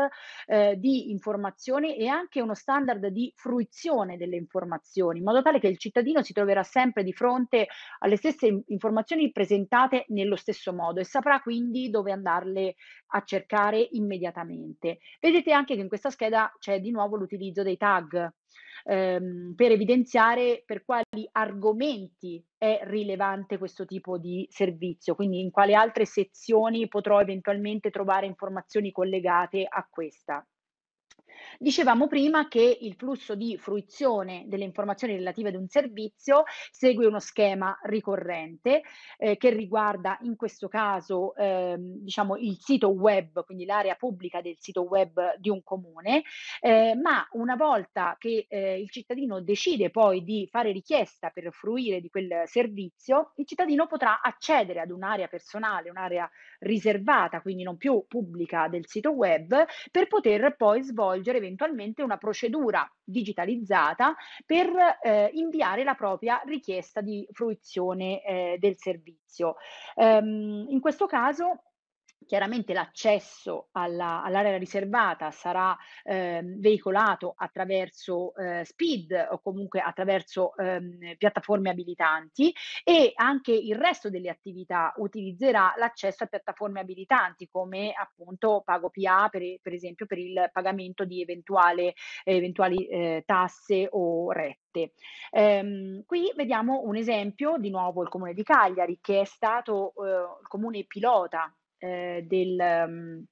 [SPEAKER 3] eh, di informazione e anche uno standard di fruizione delle informazioni, in modo tale che il cittadino si troverà sempre di fronte alle stesse informazioni presentate nello stesso modo e saprà quindi dove andarle a cercare immediatamente. Vedete anche che in questa scheda c'è di nuovo l'utilizzo dei tag ehm, per evidenziare per quali argomenti è rilevante questo tipo di servizio, quindi in quale altre sezioni potrò eventualmente trovare informazioni collegate a questa. Dicevamo prima che il flusso di fruizione delle informazioni relative ad un servizio segue uno schema ricorrente eh, che riguarda in questo caso eh, diciamo il sito web, quindi l'area pubblica del sito web di un comune, eh, ma una volta che eh, il cittadino decide poi di fare richiesta per fruire di quel servizio, il cittadino potrà accedere ad un'area personale, un'area riservata, quindi non più pubblica del sito web, per poter poi svolgere svolgere eventualmente una procedura digitalizzata per eh, inviare la propria richiesta di fruizione eh, del servizio. Ehm, in questo caso Chiaramente l'accesso alla, all'area riservata sarà eh, veicolato attraverso eh, SPID o comunque attraverso eh, piattaforme abilitanti e anche il resto delle attività utilizzerà l'accesso a piattaforme abilitanti come appunto Pago PA per, per esempio per il pagamento di eventuali, eventuali eh, tasse o rette. Ehm, qui vediamo un esempio di nuovo il comune di Cagliari che è stato eh, il comune pilota eh, del... Um,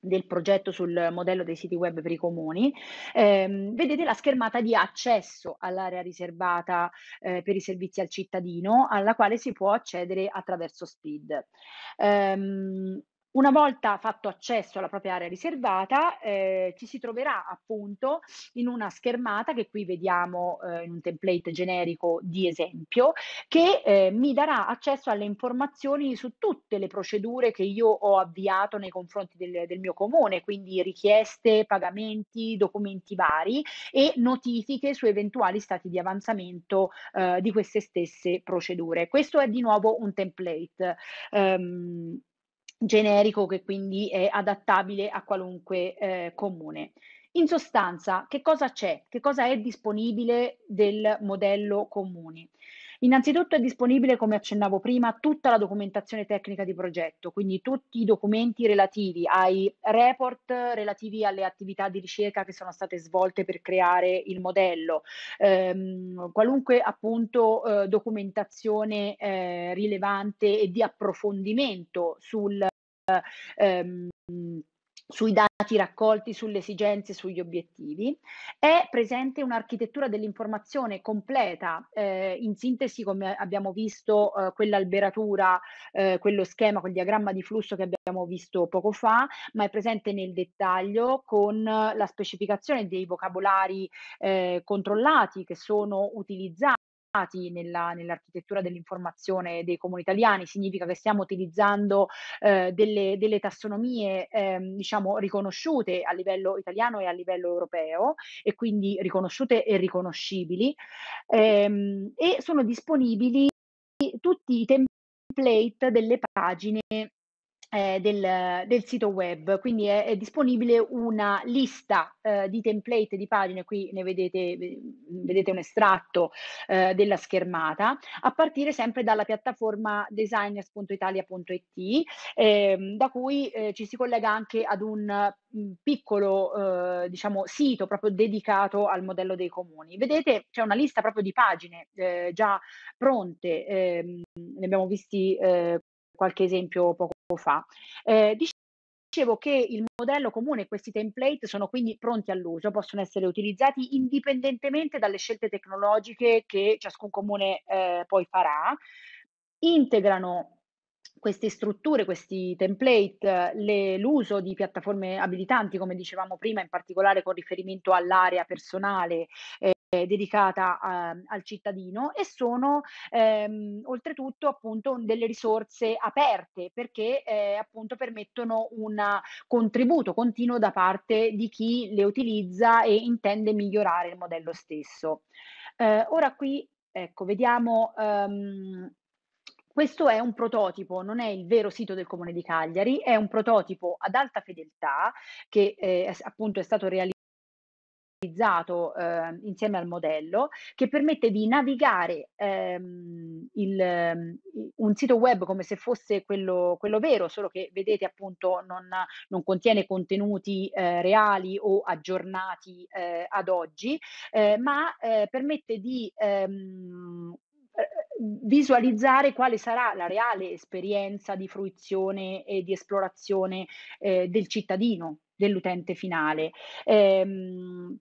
[SPEAKER 3] del progetto sul modello dei siti web per i comuni, eh, vedete la schermata di accesso all'area riservata eh, per i servizi al cittadino, alla quale si può accedere attraverso SPID. Eh, una volta fatto accesso alla propria area riservata, eh, ci si troverà appunto in una schermata che qui vediamo eh, in un template generico di esempio, che eh, mi darà accesso alle informazioni su tutte le procedure che io ho avviato nei confronti del, del mio comune, quindi richieste, pagamenti, documenti vari e notifiche su eventuali stati di avanzamento eh, di queste stesse procedure. Questo è di nuovo un template. Um, generico che quindi è adattabile a qualunque eh, comune. In sostanza, che cosa c'è? Che cosa è disponibile del modello comune? Innanzitutto è disponibile, come accennavo prima, tutta la documentazione tecnica di progetto, quindi tutti i documenti relativi ai report relativi alle attività di ricerca che sono state svolte per creare il modello, ehm, qualunque appunto eh, documentazione eh, rilevante e di approfondimento sul ehm, sui dati raccolti, sulle esigenze, sugli obiettivi. È presente un'architettura dell'informazione completa, eh, in sintesi come abbiamo visto eh, quell'alberatura, eh, quello schema, quel diagramma di flusso che abbiamo visto poco fa, ma è presente nel dettaglio con la specificazione dei vocabolari eh, controllati che sono utilizzati nella, nell'architettura dell'informazione dei comuni italiani, significa che stiamo utilizzando eh, delle, delle, tassonomie ehm, diciamo riconosciute a livello italiano e a livello europeo e quindi riconosciute e riconoscibili ehm, e sono disponibili tutti i template delle pagine eh, del, del, sito web, quindi è, è disponibile una lista eh, di template di pagine, qui ne vedete, mm, vedete un estratto eh, della schermata, a partire sempre dalla piattaforma designers.italia.it, ehm, da cui eh, ci si collega anche ad un mm, piccolo eh, diciamo, sito proprio dedicato al modello dei comuni. Vedete c'è una lista proprio di pagine eh, già pronte, ehm, ne abbiamo visti qualche esempio poco fa. Eh, dicevo che il modello comune, questi template sono quindi pronti all'uso, possono essere utilizzati indipendentemente dalle scelte tecnologiche che ciascun comune eh, poi farà, integrano queste strutture, questi template, le, l'uso di piattaforme abilitanti, come dicevamo prima, in particolare con riferimento all'area personale. Eh, dedicata a, ehm, al cittadino e sono ehm, oltretutto appunto delle risorse aperte perché eh, appunto permettono un contributo continuo da parte di chi le utilizza e intende migliorare il modello stesso. Eh, ora qui ecco vediamo um, questo è un prototipo, non è il vero sito del Comune di Cagliari, è un prototipo ad alta fedeltà che eh, appunto è stato realizzato utilizzato eh, insieme al modello che permette di navigare ehm, il, ehm, un sito web come se fosse quello, quello vero, solo che vedete appunto non, non contiene contenuti eh, reali o aggiornati eh, ad oggi, eh, ma eh, permette di ehm, visualizzare quale sarà la reale esperienza di fruizione e di esplorazione eh, del cittadino dell'utente finale. Ehm,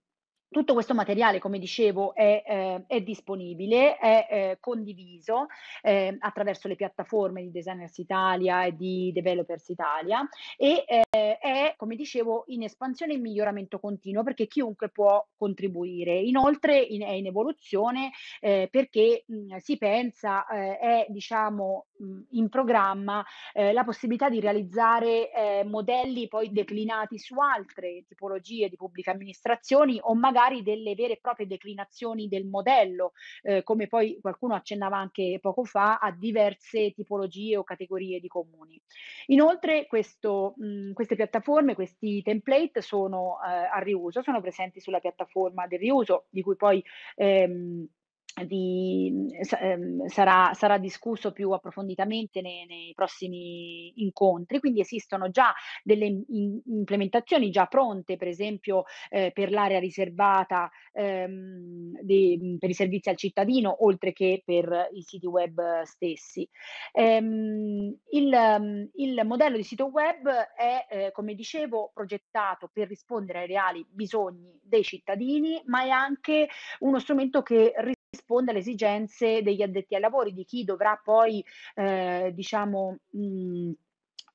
[SPEAKER 3] tutto questo materiale, come dicevo, è, eh, è disponibile, è eh, condiviso eh, attraverso le piattaforme di Designers Italia e di Developers Italia e eh, è, come dicevo, in espansione e in miglioramento continuo perché chiunque può contribuire. Inoltre in, è in evoluzione eh, perché mh, mm, si pensa, eh, è diciamo, Mhmm, in programma eh, la possibilità di realizzare eh, modelli poi declinati su altre tipologie di pubbliche amministrazioni o magari delle vere e proprie declinazioni del modello, eh, come poi qualcuno accennava anche poco fa, a diverse tipologie o categorie di comuni. Inoltre questo, mh, mhmm, queste piattaforme, questi template sono eh, a riuso, sono presenti sulla piattaforma del riuso, di cui poi... Ehm, vi, mhmm, ehm, sarà, sarà, discusso più approfonditamente nei, nei, prossimi incontri. Quindi esistono già delle mhmm, implementazioni già pronte, per esempio eh, per l'area riservata ehm, de, mhmm, per i servizi al cittadino, oltre che per i siti web stessi. Ehm, il, il, modello di sito web è, eh, come dicevo, progettato per rispondere ai reali bisogni dei cittadini, ma è anche uno strumento che risponde risponde alle esigenze degli addetti ai lavori, di chi dovrà poi, eh, diciamo, mh, mm,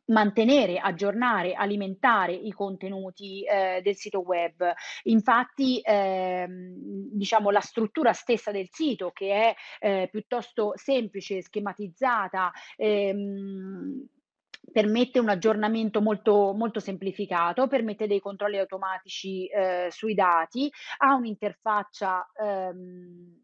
[SPEAKER 3] mantenere, aggiornare, alimentare i contenuti eh, del sito web. Infatti, ehm, diciamo, la struttura stessa del sito, che è eh, piuttosto semplice, schematizzata, ehm, permette un aggiornamento molto, molto semplificato, permette dei controlli automatici eh, sui dati, ha un'interfaccia ehm,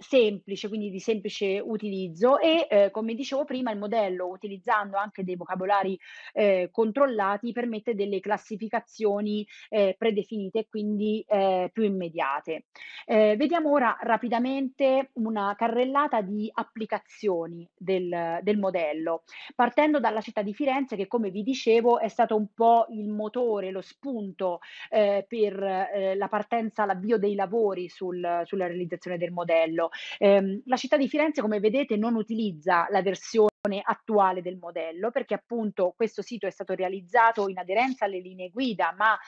[SPEAKER 3] semplice, quindi di semplice utilizzo e eh, come dicevo prima il modello utilizzando anche dei vocabolari eh, controllati permette delle classificazioni eh, predefinite e quindi eh, più immediate. Eh, vediamo ora rapidamente una carrellata di applicazioni del, del modello, partendo dalla città di Firenze che come vi dicevo è stato un po' il motore, lo spunto eh, per la partenza, l'avvio dei lavori sul, sulla realizzazione del modello. Eh, la città di Firenze, come vedete, non utilizza la versione attuale del modello perché appunto questo sito è stato realizzato in aderenza alle linee guida ma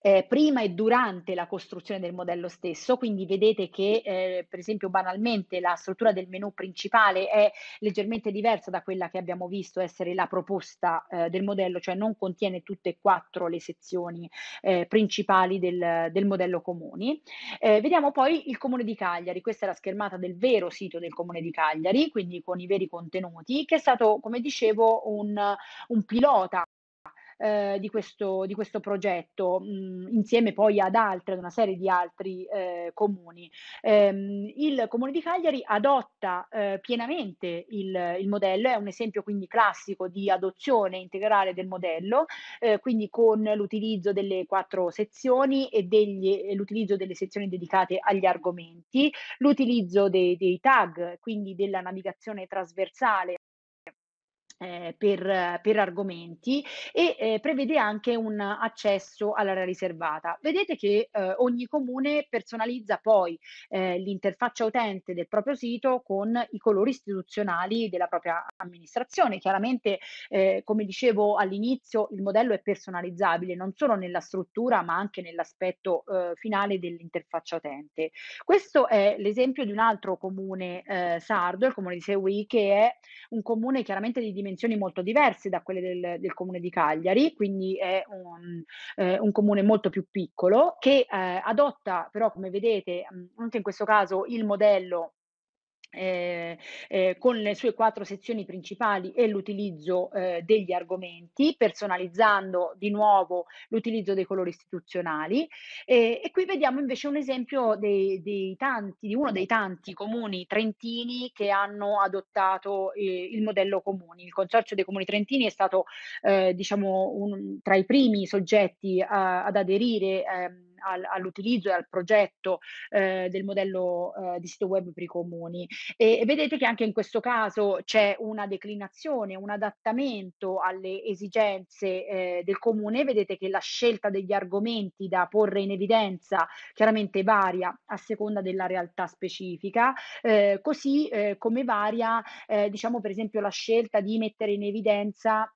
[SPEAKER 3] eh, prima e durante la costruzione del modello stesso, quindi vedete che eh, per esempio banalmente la struttura del menu principale è leggermente diversa da quella che abbiamo visto essere la proposta eh, del modello, cioè non contiene tutte e quattro le sezioni eh, principali del, del, modello comuni. Eh, vediamo poi il comune di Cagliari, questa è la schermata del vero sito del comune di Cagliari, quindi con i veri contenuti, che è stato come dicevo un, un pilota eh, di, questo, di, questo, progetto, mh, mm, insieme poi ad altre, ad una serie di altri eh, comuni. Ehm, il comune di Cagliari adotta eh, pienamente il, il, modello, è un esempio quindi classico di adozione integrale del modello, eh, quindi con l'utilizzo delle quattro sezioni e degli, l'utilizzo delle sezioni dedicate agli argomenti, l'utilizzo dei, dei tag, quindi della navigazione trasversale eh, per, per, argomenti e eh, prevede anche un accesso all'area riservata. Vedete che eh, ogni comune personalizza poi eh, l'interfaccia utente del proprio sito con i colori istituzionali della propria amministrazione. Chiaramente, eh, come dicevo all'inizio, il modello è personalizzabile non solo nella struttura ma anche nell'aspetto eh, finale dell'interfaccia utente. Questo è l'esempio di un altro comune sardo, il comune di Sewi, che è un comune chiaramente di dimensione dimensioni molto diverse da quelle del, del comune di Cagliari, quindi è un, eh, un comune molto più piccolo che eh, adotta però come vedete anche in questo caso il modello eh, eh, con le sue quattro sezioni principali e l'utilizzo eh, degli argomenti, personalizzando di nuovo l'utilizzo dei colori istituzionali. e qui vediamo invece un esempio dei, dei, tanti, di uno dei tanti comuni trentini che hanno adottato eh, il modello comuni. Il Consorzio dei Comuni Trentini è stato eh, diciamo un, tra i primi soggetti a, eh, ad aderire. Ehm, al, all'utilizzo e al progetto eh, del modello eh, di sito web per i comuni. E, e, vedete che anche in questo caso c'è una declinazione, un adattamento alle esigenze eh, del comune, vedete che la scelta degli argomenti da porre in evidenza chiaramente varia a seconda della realtà specifica, eh, così eh, come varia eh, diciamo per esempio la scelta di mettere in evidenza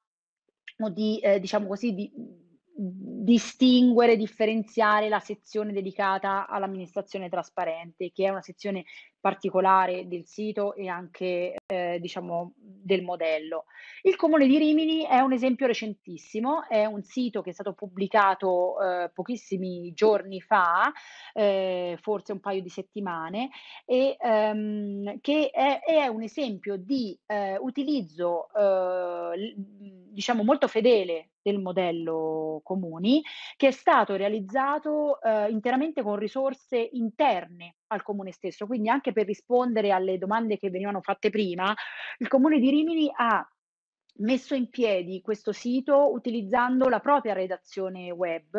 [SPEAKER 3] o di, eh, diciamo così, di distinguere, differenziare la sezione dedicata all'amministrazione trasparente, che è una sezione particolare del sito e anche eh, diciamo del modello. Il Comune di Rimini è un esempio recentissimo, è un sito che è stato pubblicato eh, pochissimi giorni fa, eh, forse un paio di settimane, e ehm, che è, è, un esempio di eh, utilizzo eh, diciamo molto fedele del modello comuni, che è stato realizzato eh, interamente con risorse interne al comune stesso, quindi anche per rispondere alle domande che venivano fatte prima, il comune di Rimini ha messo in piedi questo sito utilizzando la propria redazione web,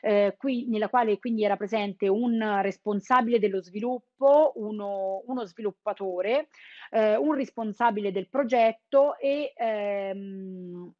[SPEAKER 3] eh, qui, nella quale quindi era presente un responsabile dello sviluppo, uno, uno sviluppatore, eh, un responsabile del progetto e ehm,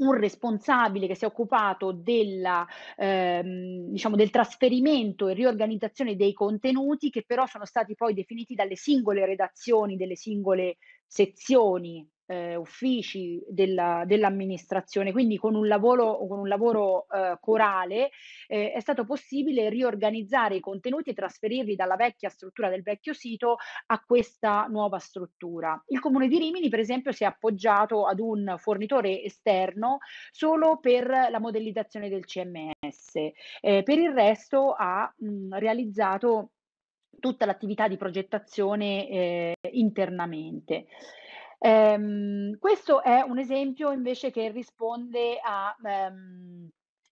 [SPEAKER 3] un responsabile che si è occupato della, ehm, diciamo, del trasferimento e riorganizzazione dei contenuti che però sono stati poi definiti dalle singole redazioni delle singole sezioni eh, uffici della, dell'amministrazione, quindi con un lavoro, con un lavoro eh, corale eh, è stato possibile riorganizzare i contenuti e trasferirli dalla vecchia struttura del vecchio sito a questa nuova struttura. Il comune di Rimini, per esempio, si è appoggiato ad un fornitore esterno solo per la modellizzazione del CMS, eh, per il resto ha mh, realizzato tutta l'attività di progettazione eh, internamente. Ehm, questo è un esempio invece che risponde a... Um,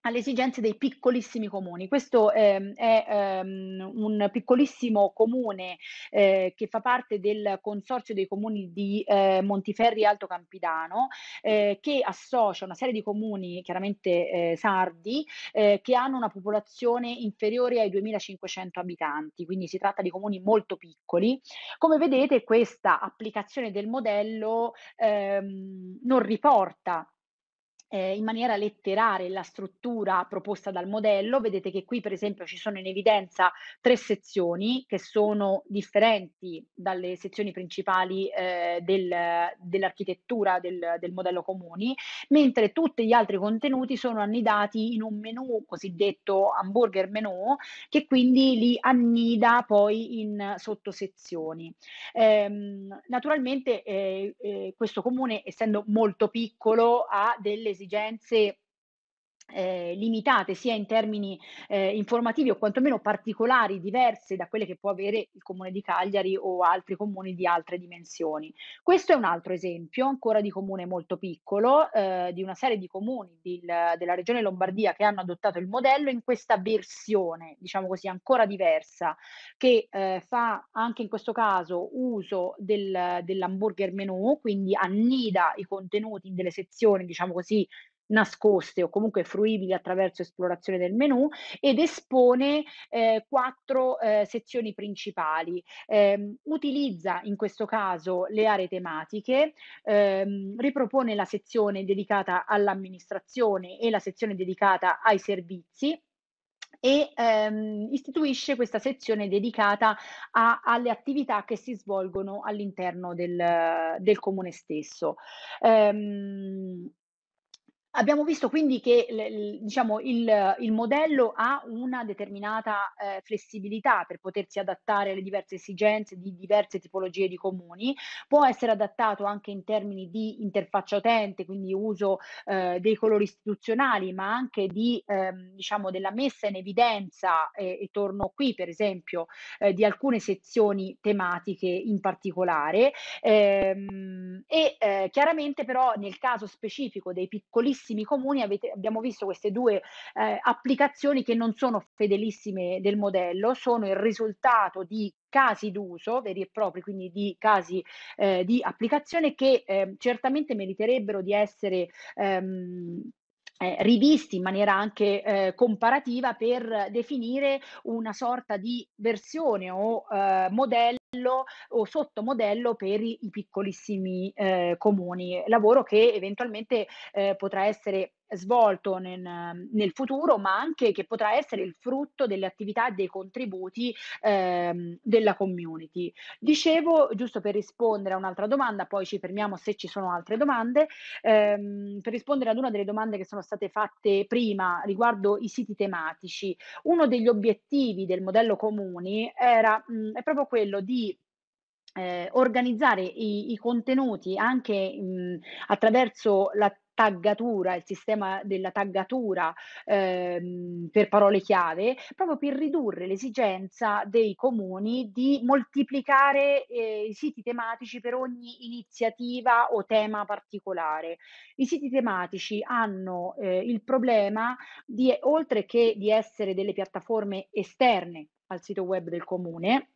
[SPEAKER 3] alle esigenze dei piccolissimi comuni. Questo ehm, è ehm, un piccolissimo comune eh, che fa parte del consorzio dei comuni di eh, Montiferri Alto Campidano, eh, che associa una serie di comuni, chiaramente eh, sardi, eh, che hanno una popolazione inferiore ai 2.500 abitanti, quindi si tratta di comuni molto piccoli. Come vedete questa applicazione del modello ehm, non riporta eh, in maniera letterale la struttura proposta dal modello. Vedete che qui per esempio ci sono in evidenza tre sezioni che sono differenti dalle sezioni principali eh, del, dell'architettura del, del, modello comuni, mentre tutti gli altri contenuti sono annidati in un menu cosiddetto hamburger menu che quindi li annida poi in sottosezioni. Ehm, eh, naturalmente eh, questo comune essendo molto piccolo ha delle esigenze eh, limitate sia in termini eh, informativi o quantomeno particolari, diverse da quelle che può avere il comune di Cagliari o altri comuni di altre dimensioni. Questo è un altro esempio ancora di comune molto piccolo, eh, di una serie di comuni di, della regione Lombardia che hanno adottato il modello in questa versione, diciamo così, ancora diversa, che eh, fa anche in questo caso uso del, dell'hamburger menu, quindi annida i contenuti in delle sezioni, diciamo così, nascoste o comunque fruibili attraverso esplorazione del menu ed espone eh, quattro eh, sezioni principali. Eh, utilizza in questo caso le aree tematiche, ehm, ripropone la sezione dedicata all'amministrazione e la sezione dedicata ai servizi e ehm, istituisce questa sezione dedicata a, alle attività che si svolgono all'interno del, del comune stesso. Ehm, Abbiamo visto quindi che diciamo, il, il, modello ha una determinata eh, flessibilità per potersi adattare alle diverse esigenze di diverse tipologie di comuni, può essere adattato anche in termini di interfaccia utente, quindi uso eh, dei colori istituzionali, ma anche di, ehm, diciamo, della messa in evidenza, eh, e torno qui per esempio, eh, di alcune sezioni tematiche in particolare. Ehm, e eh, chiaramente però nel caso specifico dei piccolissimi tantissimi comuni avete, abbiamo visto queste due eh, applicazioni che non sono fedelissime del modello, sono il risultato di casi d'uso veri e propri, quindi di casi eh, di applicazione che eh, certamente meriterebbero di essere ehm, eh, rivisti in maniera anche eh, comparativa per definire una sorta di versione o eh, modello o sottomodello per i, i piccolissimi eh, comuni, lavoro che eventualmente eh, potrà essere svolto nel, nel, futuro, ma anche che potrà essere il frutto delle attività e dei contributi ehm, della community. Dicevo, giusto per rispondere a un'altra domanda, poi ci fermiamo se ci sono altre domande, ehm, per rispondere ad una delle domande che sono state fatte prima riguardo i siti tematici, uno degli obiettivi del modello comuni era, mh, è proprio quello di eh, organizzare i, i, contenuti anche mh, attraverso la taggatura, il sistema della taggatura ehm, per parole chiave, proprio per ridurre l'esigenza dei comuni di moltiplicare eh, i siti tematici per ogni iniziativa o tema particolare. I siti tematici hanno eh, il problema di, oltre che di essere delle piattaforme esterne al sito web del comune,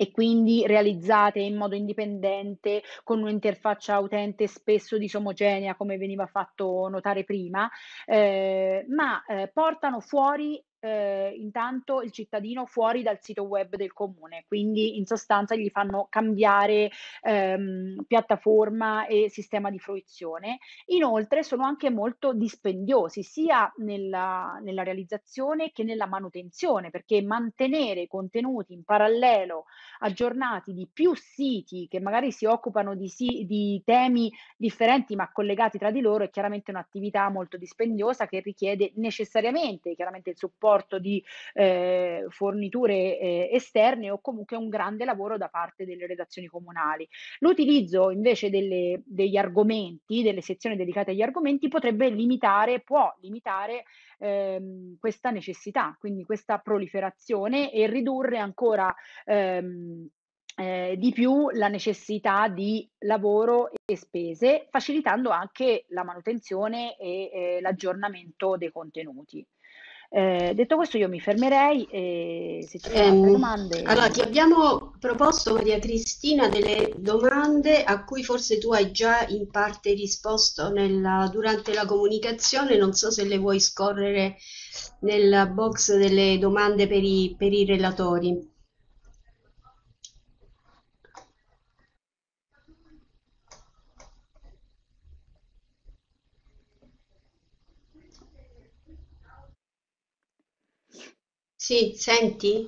[SPEAKER 3] e quindi realizzate in modo indipendente con un'interfaccia utente spesso disomogenea come veniva fatto notare prima, eh, ma eh, portano fuori eh, intanto il cittadino fuori dal sito web del comune, quindi in sostanza gli fanno cambiare ehm, piattaforma e sistema di fruizione. Inoltre sono anche molto dispendiosi sia nella, nella realizzazione che nella manutenzione, perché mantenere contenuti in parallelo aggiornati di più siti che magari si occupano di, si- di temi differenti ma collegati tra di loro è chiaramente un'attività molto dispendiosa che richiede necessariamente chiaramente il supporto supporto di eh, forniture eh, esterne o comunque un grande lavoro da parte delle redazioni comunali. L'utilizzo invece delle, degli argomenti, delle sezioni dedicate agli argomenti, potrebbe limitare, può limitare ehm, questa necessità, quindi questa proliferazione e ridurre ancora ehm, eh, di più la necessità di lavoro e spese, facilitando anche la manutenzione e eh, l'aggiornamento dei contenuti. Eh, detto questo io mi fermerei e se ci sono altre ehm, domande... Allora ti abbiamo proposto Maria Cristina delle
[SPEAKER 1] domande a cui forse tu hai già in parte risposto nella, durante la comunicazione, non so se le vuoi scorrere nella box delle domande per i, per i relatori. Sì, senti?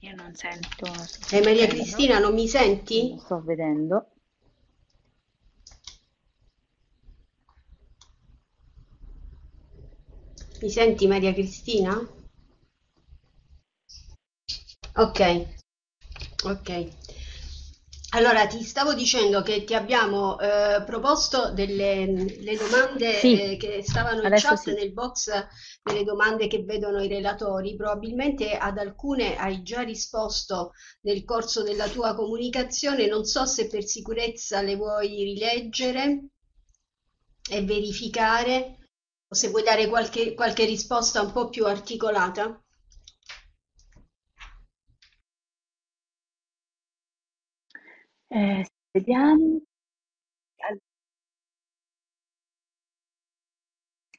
[SPEAKER 3] Io non sento. Non so E eh, Maria vedendo. Cristina, non mi senti? Sto vedendo.
[SPEAKER 1] Mi senti Maria Cristina? Ok, ok. Allora, ti stavo dicendo che ti abbiamo eh, proposto delle domande sì. eh, che stavano Adesso in chat sì. nel box, delle domande che vedono i relatori. Probabilmente ad alcune hai già risposto nel corso della tua comunicazione, non so se per sicurezza le vuoi rileggere e verificare o se vuoi dare qualche, qualche risposta un po' più articolata.
[SPEAKER 3] Eh, vediamo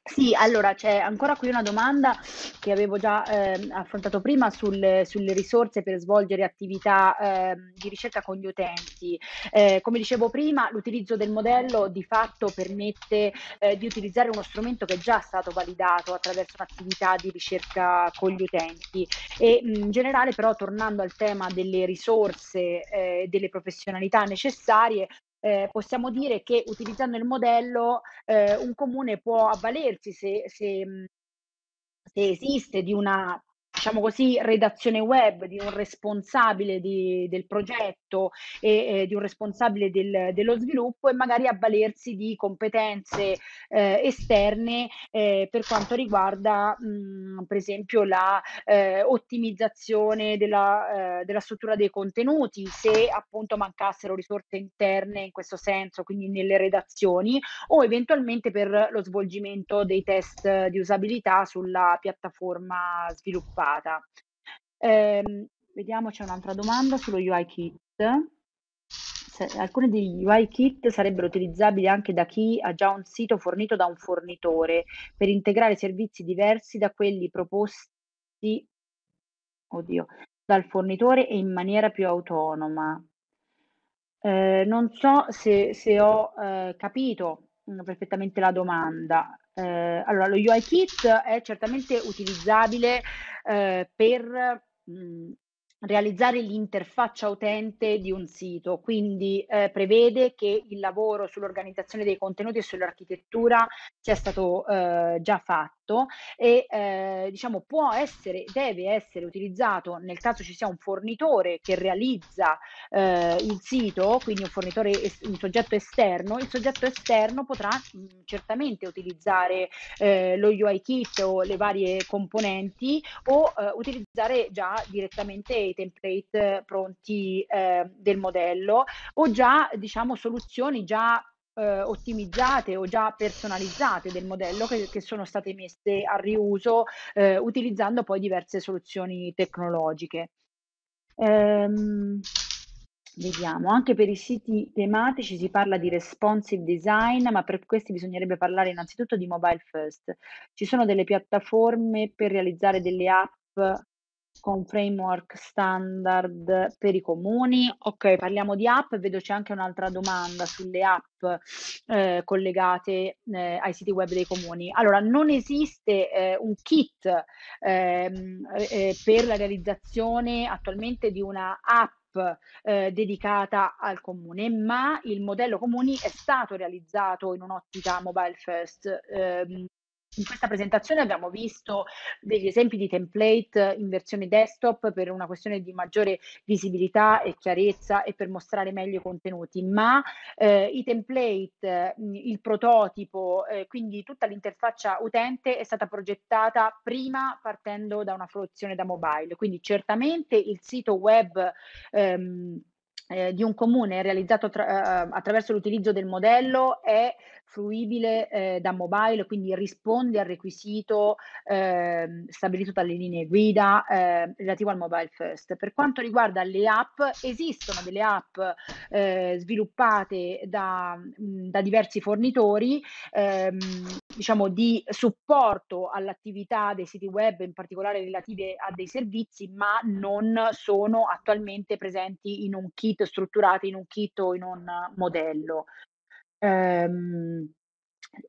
[SPEAKER 3] Sì, allora c'è ancora qui una domanda che avevo già eh, affrontato prima sul, sulle risorse per svolgere attività eh, di ricerca con gli utenti. Eh, come dicevo prima, l'utilizzo del modello di fatto permette eh, di utilizzare uno strumento che è già stato validato attraverso un'attività di ricerca con gli utenti e in generale però tornando al tema delle risorse, eh, e delle professionalità necessarie, eh, possiamo dire che utilizzando il modello eh, un comune può avvalersi se, se, se esiste di una diciamo così, redazione web, di un responsabile di, del progetto e eh, di un responsabile del, dello sviluppo e magari avvalersi di competenze eh, esterne eh, per quanto riguarda mh, mm, per esempio la eh, ottimizzazione della, eh, della struttura dei contenuti, se appunto mancassero risorse interne in questo senso, quindi nelle redazioni o eventualmente per lo svolgimento dei test di usabilità sulla piattaforma sviluppata complicata. Ehm, vediamo, c'è un'altra domanda sullo UI kit. Se, alcuni degli UI kit sarebbero utilizzabili anche da chi ha già un sito fornito da un fornitore per integrare servizi diversi da quelli proposti oddio, dal fornitore e in maniera più autonoma. Eh, non so se, se ho eh, capito mm, perfettamente la domanda. Eh, allora, lo UI kit è certamente utilizzabile eh, per mh, mm, realizzare l'interfaccia utente di un sito, quindi eh, prevede che il lavoro sull'organizzazione dei contenuti e sull'architettura sia stato eh, già fatto prodotto e eh, diciamo può essere, deve essere utilizzato nel caso ci sia un fornitore che realizza eh, il sito, quindi un fornitore, un soggetto esterno, il soggetto esterno potrà mh, certamente utilizzare eh, lo UI kit o le varie componenti o eh, utilizzare già direttamente i template pronti eh, del modello o già diciamo soluzioni già eh, ottimizzate o già personalizzate del modello che, che sono state messe a riuso eh, utilizzando poi diverse soluzioni tecnologiche. Ehm, vediamo, anche per i siti tematici si parla di responsive design, ma per questi bisognerebbe parlare innanzitutto di mobile first. Ci sono delle piattaforme per realizzare delle app con framework standard per i comuni. Ok, parliamo di app, vedo c'è anche un'altra domanda sulle app eh, collegate eh, ai siti web dei comuni. Allora, non esiste eh, un kit ehm, eh, eh, per la realizzazione attualmente di una app eh, dedicata al comune, ma il modello comuni è stato realizzato in un'ottica mobile first. Eh, in questa presentazione abbiamo visto degli esempi di template in versione desktop per una questione di maggiore visibilità e chiarezza e per mostrare meglio i contenuti, ma eh, i template, mm, il prototipo, eh, quindi tutta l'interfaccia utente è stata progettata prima partendo da una soluzione da mobile. Quindi certamente il sito web ehm, eh, di un comune realizzato tra, eh, attraverso l'utilizzo del modello è fruibile eh, da mobile, quindi risponde al requisito eh, stabilito dalle linee guida eh, relativo al mobile first. Per quanto riguarda le app, esistono delle app eh, sviluppate da, da diversi fornitori ehm, diciamo, di supporto all'attività dei siti web, in particolare relative a dei servizi, ma non sono attualmente presenti in un kit strutturati in un kit o in un modello. Ehm,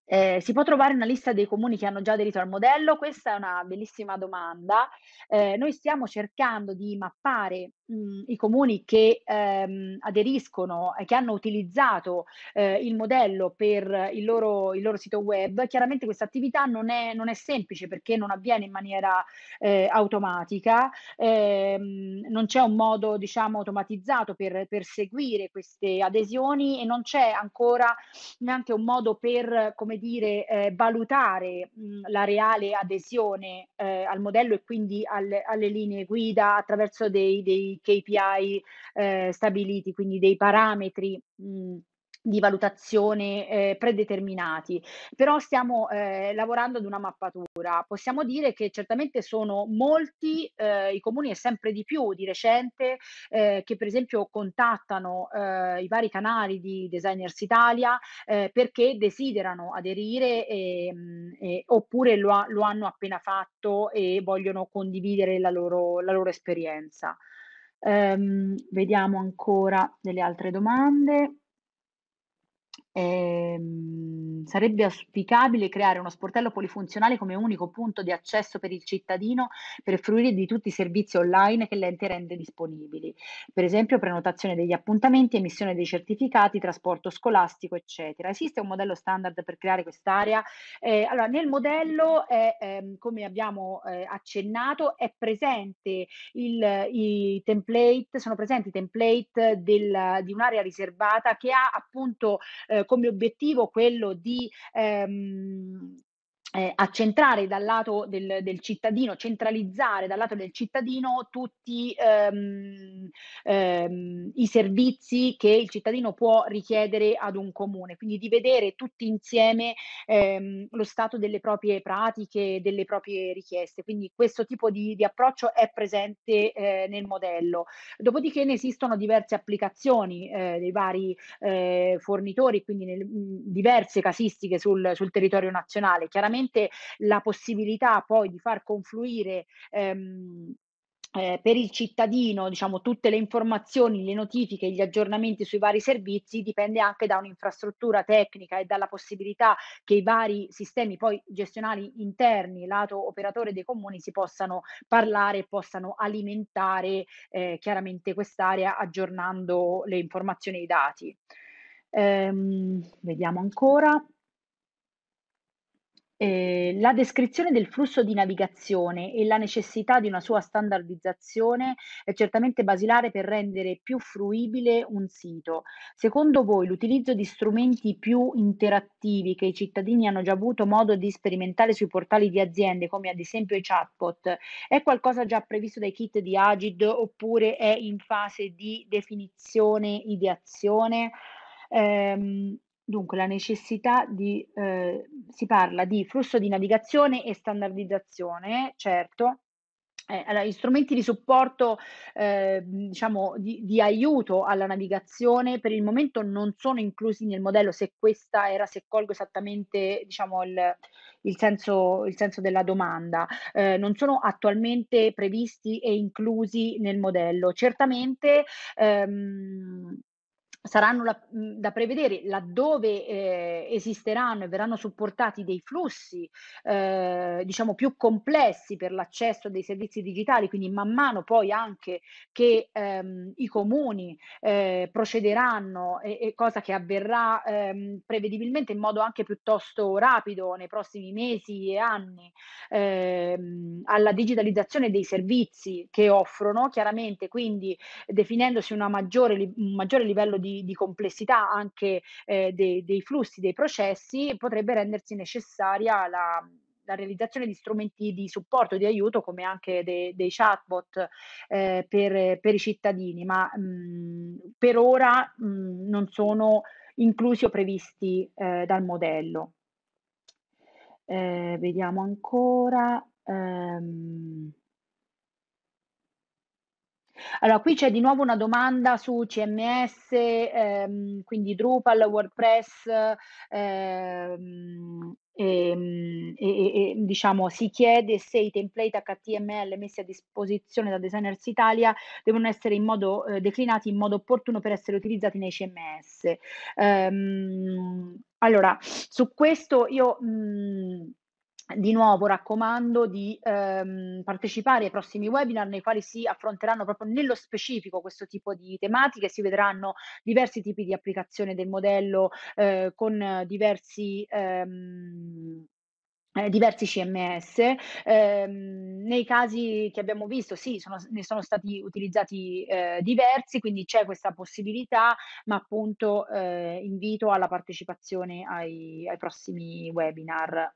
[SPEAKER 3] eh, si può trovare una lista dei comuni che hanno già aderito al modello? Questa è una bellissima domanda. Eh, noi stiamo cercando di mappare mh, mhmm, i comuni che ehm, aderiscono, eh, che hanno utilizzato eh, il modello per il loro, il loro sito web, chiaramente questa attività non è, non è semplice perché non avviene in maniera eh, automatica, ehm, non c'è un modo diciamo automatizzato per, per seguire queste adesioni e non c'è ancora neanche un modo per, come dire, eh, valutare mh, mhmm, la reale adesione eh, al modello e quindi al, alle linee guida attraverso dei, dei KPI eh, stabiliti, quindi dei parametri mh, mhmm, di valutazione eh, predeterminati, però stiamo eh, lavorando ad una mappatura. Possiamo dire che certamente sono molti eh, i comuni e sempre di più di recente eh, che per esempio contattano eh, i vari canali di Designers Italia eh, perché desiderano aderire e, mhmm, e, oppure lo, ha, lo, hanno appena fatto e vogliono condividere la loro, la loro esperienza. Ehm, vediamo ancora delle altre domande. Ehm, sarebbe auspicabile creare uno sportello polifunzionale come unico punto di accesso per il cittadino per fruire di tutti i servizi online che l'ente rende disponibili, per esempio prenotazione degli appuntamenti, emissione dei certificati, trasporto scolastico, eccetera. Esiste un modello standard per creare quest'area? Eh, allora, nel modello, è, ehm, come abbiamo eh, accennato, è presente il, i template, sono presenti i template del, di un'area riservata che ha appunto eh, come obiettivo quello di ehm, eh, accentrare dal lato del, del, cittadino, centralizzare dal lato del cittadino tutti ehm, ehm, i servizi che il cittadino può richiedere ad un comune, quindi di vedere tutti insieme ehm, lo stato delle proprie pratiche, delle proprie richieste. Quindi questo tipo di, di approccio è presente eh, nel modello. Dopodiché ne esistono diverse applicazioni eh, dei vari eh, fornitori, quindi nel, diverse casistiche sul, sul territorio nazionale. Chiaramente sicuramente la possibilità poi di far confluire ehm, eh, per il cittadino, diciamo, tutte le informazioni, le notifiche, gli aggiornamenti sui vari servizi dipende anche da un'infrastruttura tecnica e dalla possibilità che i vari sistemi poi gestionali interni, lato operatore dei comuni, si possano parlare e possano alimentare eh, chiaramente quest'area aggiornando le informazioni e i dati. Ehm, vediamo ancora. Eh, la descrizione del flusso di navigazione e la necessità di una sua standardizzazione è certamente basilare per rendere più fruibile un sito. Secondo voi l'utilizzo di strumenti più interattivi che i cittadini hanno già avuto modo di sperimentare sui portali di aziende, come ad esempio i chatbot, è qualcosa già previsto dai kit di Agid oppure è in fase di definizione, ideazione? Ehm, Dunque, la necessità di, eh, si parla di flusso di navigazione e standardizzazione, certo, eh, allora, gli strumenti di supporto, eh, diciamo, di, di, aiuto alla navigazione per il momento non sono inclusi nel modello, se questa era, se colgo esattamente, diciamo, il, il, senso, il senso, della domanda. Eh, non sono attualmente previsti e inclusi nel modello. Certamente ehm, saranno la, da prevedere laddove eh, esisteranno e verranno supportati dei flussi eh, diciamo più complessi per l'accesso dei servizi digitali, quindi man mano poi anche che ehm, i comuni eh, procederanno e, e, cosa che avverrà ehm, prevedibilmente in modo anche piuttosto rapido nei prossimi mesi e anni ehm, alla digitalizzazione dei servizi che offrono, chiaramente quindi definendosi una maggiore, un maggiore livello di di, di complessità anche eh, dei, dei flussi, dei processi, potrebbe rendersi necessaria la, la realizzazione di strumenti di supporto e di aiuto come anche de, dei chatbot eh, per, per, i cittadini, ma mh, mm, per ora mh, mm, non sono inclusi o previsti eh, dal modello. Eh, vediamo ancora. Ehm, allora, qui c'è di nuovo una domanda su CMS, ehm, quindi Drupal, WordPress, ehm, ehm, e, e, e, diciamo, si chiede se i template HTML messi a disposizione da Designers Italia devono essere in modo, eh, declinati in modo opportuno per essere utilizzati nei CMS. Ehm, allora, su questo io... Mh, mm, di nuovo raccomando di ehm, partecipare ai prossimi webinar nei quali si affronteranno proprio nello specifico questo tipo di tematiche, si vedranno diversi tipi di applicazione del modello eh, con diversi ehm, eh, diversi CMS. Eh, nei casi che abbiamo visto, sì, sono, ne sono stati utilizzati eh, diversi, quindi c'è questa possibilità, ma appunto eh, invito alla partecipazione ai, ai prossimi webinar.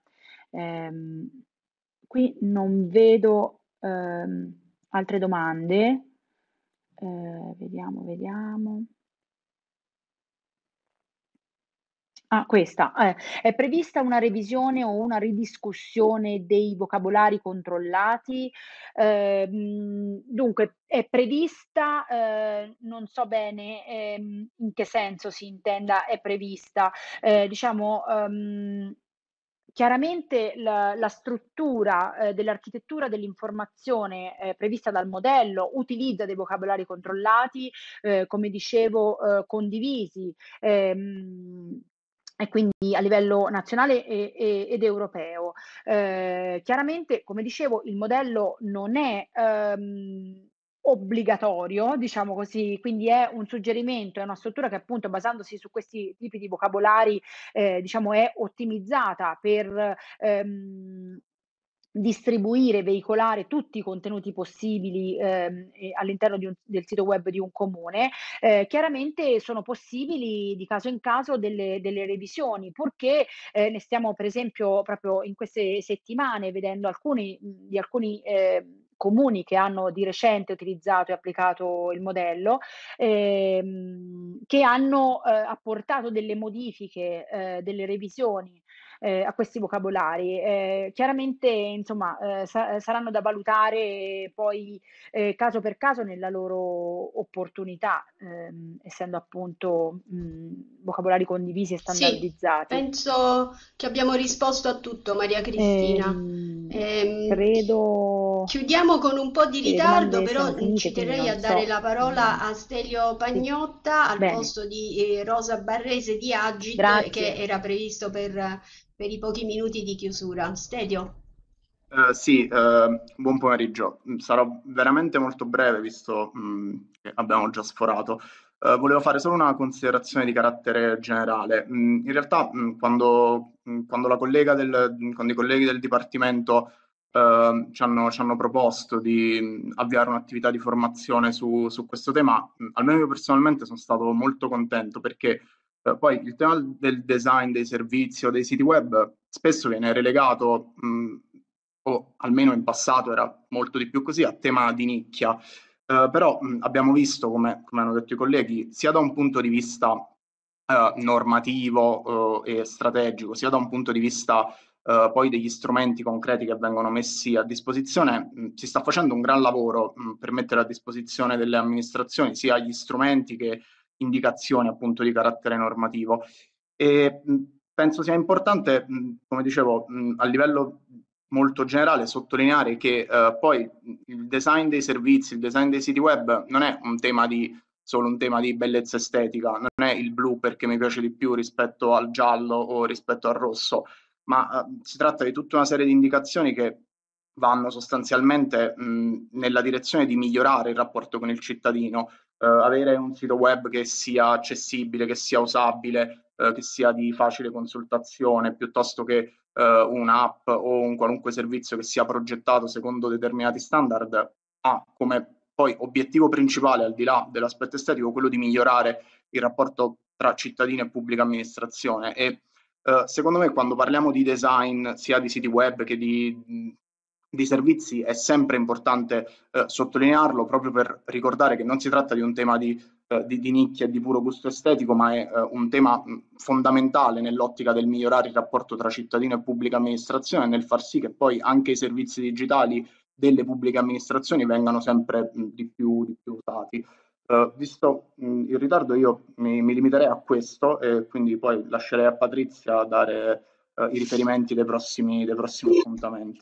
[SPEAKER 3] Ehm, qui non vedo ehm, altre domande. Eh, vediamo, vediamo. Ah, questa. Eh, è prevista una revisione o una ridiscussione dei vocabolari controllati? Eh, dunque, è prevista, eh, non so bene ehm, in che senso si intenda è prevista, eh, diciamo... Um, Chiaramente la, la struttura eh, dell'architettura dell'informazione eh, prevista dal modello utilizza dei vocabolari controllati, eh, come dicevo, eh, condivisi. Ehm, e quindi a livello nazionale e, e, ed europeo. Eh, chiaramente, come dicevo, il modello non è ehm, obbligatorio, diciamo così, quindi è un suggerimento, è una struttura che appunto basandosi su questi tipi di vocabolari eh, diciamo è ottimizzata per ehm, distribuire, veicolare tutti i contenuti possibili eh, all'interno un, del sito web di un comune. Eh, chiaramente sono possibili di caso in caso delle, delle revisioni, purché eh, ne stiamo per esempio proprio in queste settimane vedendo alcuni, di alcuni eh, comuni che hanno di recente utilizzato e applicato il modello, ehm, che hanno eh, apportato delle modifiche, eh, delle revisioni eh, a questi vocabolari. Eh, chiaramente insomma, eh, sa- saranno da valutare poi eh, caso per caso nella loro opportunità, ehm, essendo appunto mh, vocabolari condivisi e standardizzati. Sì, penso che abbiamo risposto a tutto, Maria
[SPEAKER 1] Cristina. Ehm, Ehm, credo... Chiudiamo con un po' di ritardo, però ci terrei a dare so. la parola mm. a Stelio Pagnotta sì. al Bene. posto di eh, Rosa Barrese di Agit Grazie. che era previsto per, per, i pochi minuti di chiusura. Stelio.
[SPEAKER 4] Uh, sì, uh, buon pomeriggio. Sarò veramente molto breve visto mh, mm, che abbiamo già sforato. Uh, volevo fare solo una considerazione di carattere generale. Mm, in realtà, mm, quando, mm, quando, la collega del, mm, quando i colleghi del Dipartimento Uh, ci, hanno, ci, hanno, proposto di mm, avviare un'attività di formazione su, su, questo tema, mm, almeno io personalmente sono stato molto contento perché uh, poi il tema del design dei servizi o dei siti web spesso viene relegato, mh, o almeno in passato era molto di più così, a tema di nicchia. Eh, però mh, abbiamo visto, come, come, hanno detto i colleghi, sia da un punto di vista eh, normativo eh, e strategico, sia da un punto di vista eh, poi degli strumenti concreti che vengono messi a disposizione, mh, si sta facendo un gran lavoro mh, per mettere a disposizione delle amministrazioni sia gli strumenti che indicazioni appunto di carattere normativo. E, penso sia importante, come dicevo, a livello molto generale sottolineare che eh, poi il design dei servizi, il design dei siti web non è un tema di solo un tema di bellezza estetica, non è il blu perché mi piace di più rispetto al giallo o rispetto al rosso, ma eh, si tratta di tutta una serie di indicazioni che vanno sostanzialmente mh, nella direzione di migliorare il rapporto con il cittadino, eh, avere un sito web che sia accessibile, che sia usabile, eh, che sia di facile consultazione, piuttosto che eh, un'app o un qualunque servizio che sia progettato secondo determinati standard ha come poi obiettivo principale, al di là dell'aspetto estetico, quello di migliorare il rapporto tra cittadino e pubblica amministrazione. E eh, secondo me quando parliamo di design sia di siti web che di di servizi è sempre importante eh, sottolinearlo proprio per ricordare che non si tratta di un tema di, eh, di, di nicchia e di puro gusto estetico, ma è eh, un tema fondamentale nell'ottica del migliorare il rapporto tra cittadino e pubblica amministrazione, nel far sì che poi anche i servizi digitali delle pubbliche amministrazioni vengano sempre mh, di, più, di, più, usati. Eh, visto mh, il ritardo io mi, mi, limiterei a questo e quindi poi lascerei a Patrizia dare eh, i riferimenti dei prossimi, dei prossimi appuntamenti.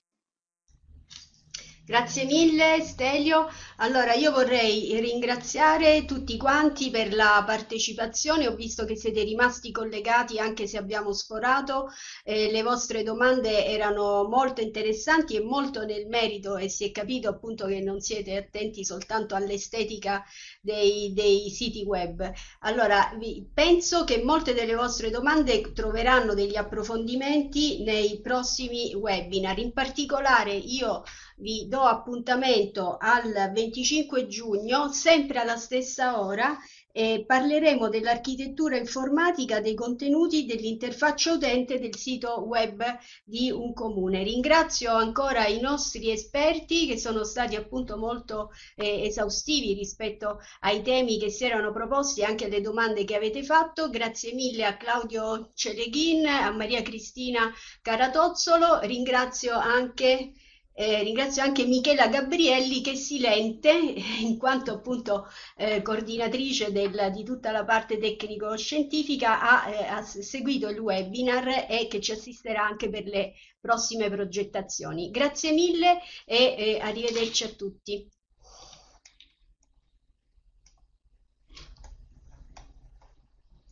[SPEAKER 1] Grazie mille Stelio. Allora io vorrei ringraziare tutti quanti per la partecipazione, ho visto che siete rimasti collegati anche se abbiamo sforato, eh, le vostre domande erano molto interessanti e molto nel merito e si è capito appunto che non siete attenti soltanto all'estetica dei, dei, siti web. Allora vi, penso che molte delle vostre domande troveranno degli approfondimenti nei prossimi webinar, in particolare io vi do appuntamento al 25 giugno, sempre alla stessa ora, eh, parleremo dell'architettura informatica dei contenuti dell'interfaccia utente del sito web di un comune. Ringrazio ancora i nostri esperti che sono stati appunto molto eh, esaustivi rispetto ai temi che si erano proposti e anche alle domande che avete fatto. Grazie mille a Claudio Celeghin, a Maria Cristina Caratozzolo, ringrazio anche eh, ringrazio anche Michela Gabrielli che è silente in quanto appunto eh, coordinatrice del, di tutta la parte tecnico-scientifica ha, eh, ha, seguito il webinar e che ci assisterà anche per le prossime progettazioni. Grazie mille e eh, arrivederci a tutti.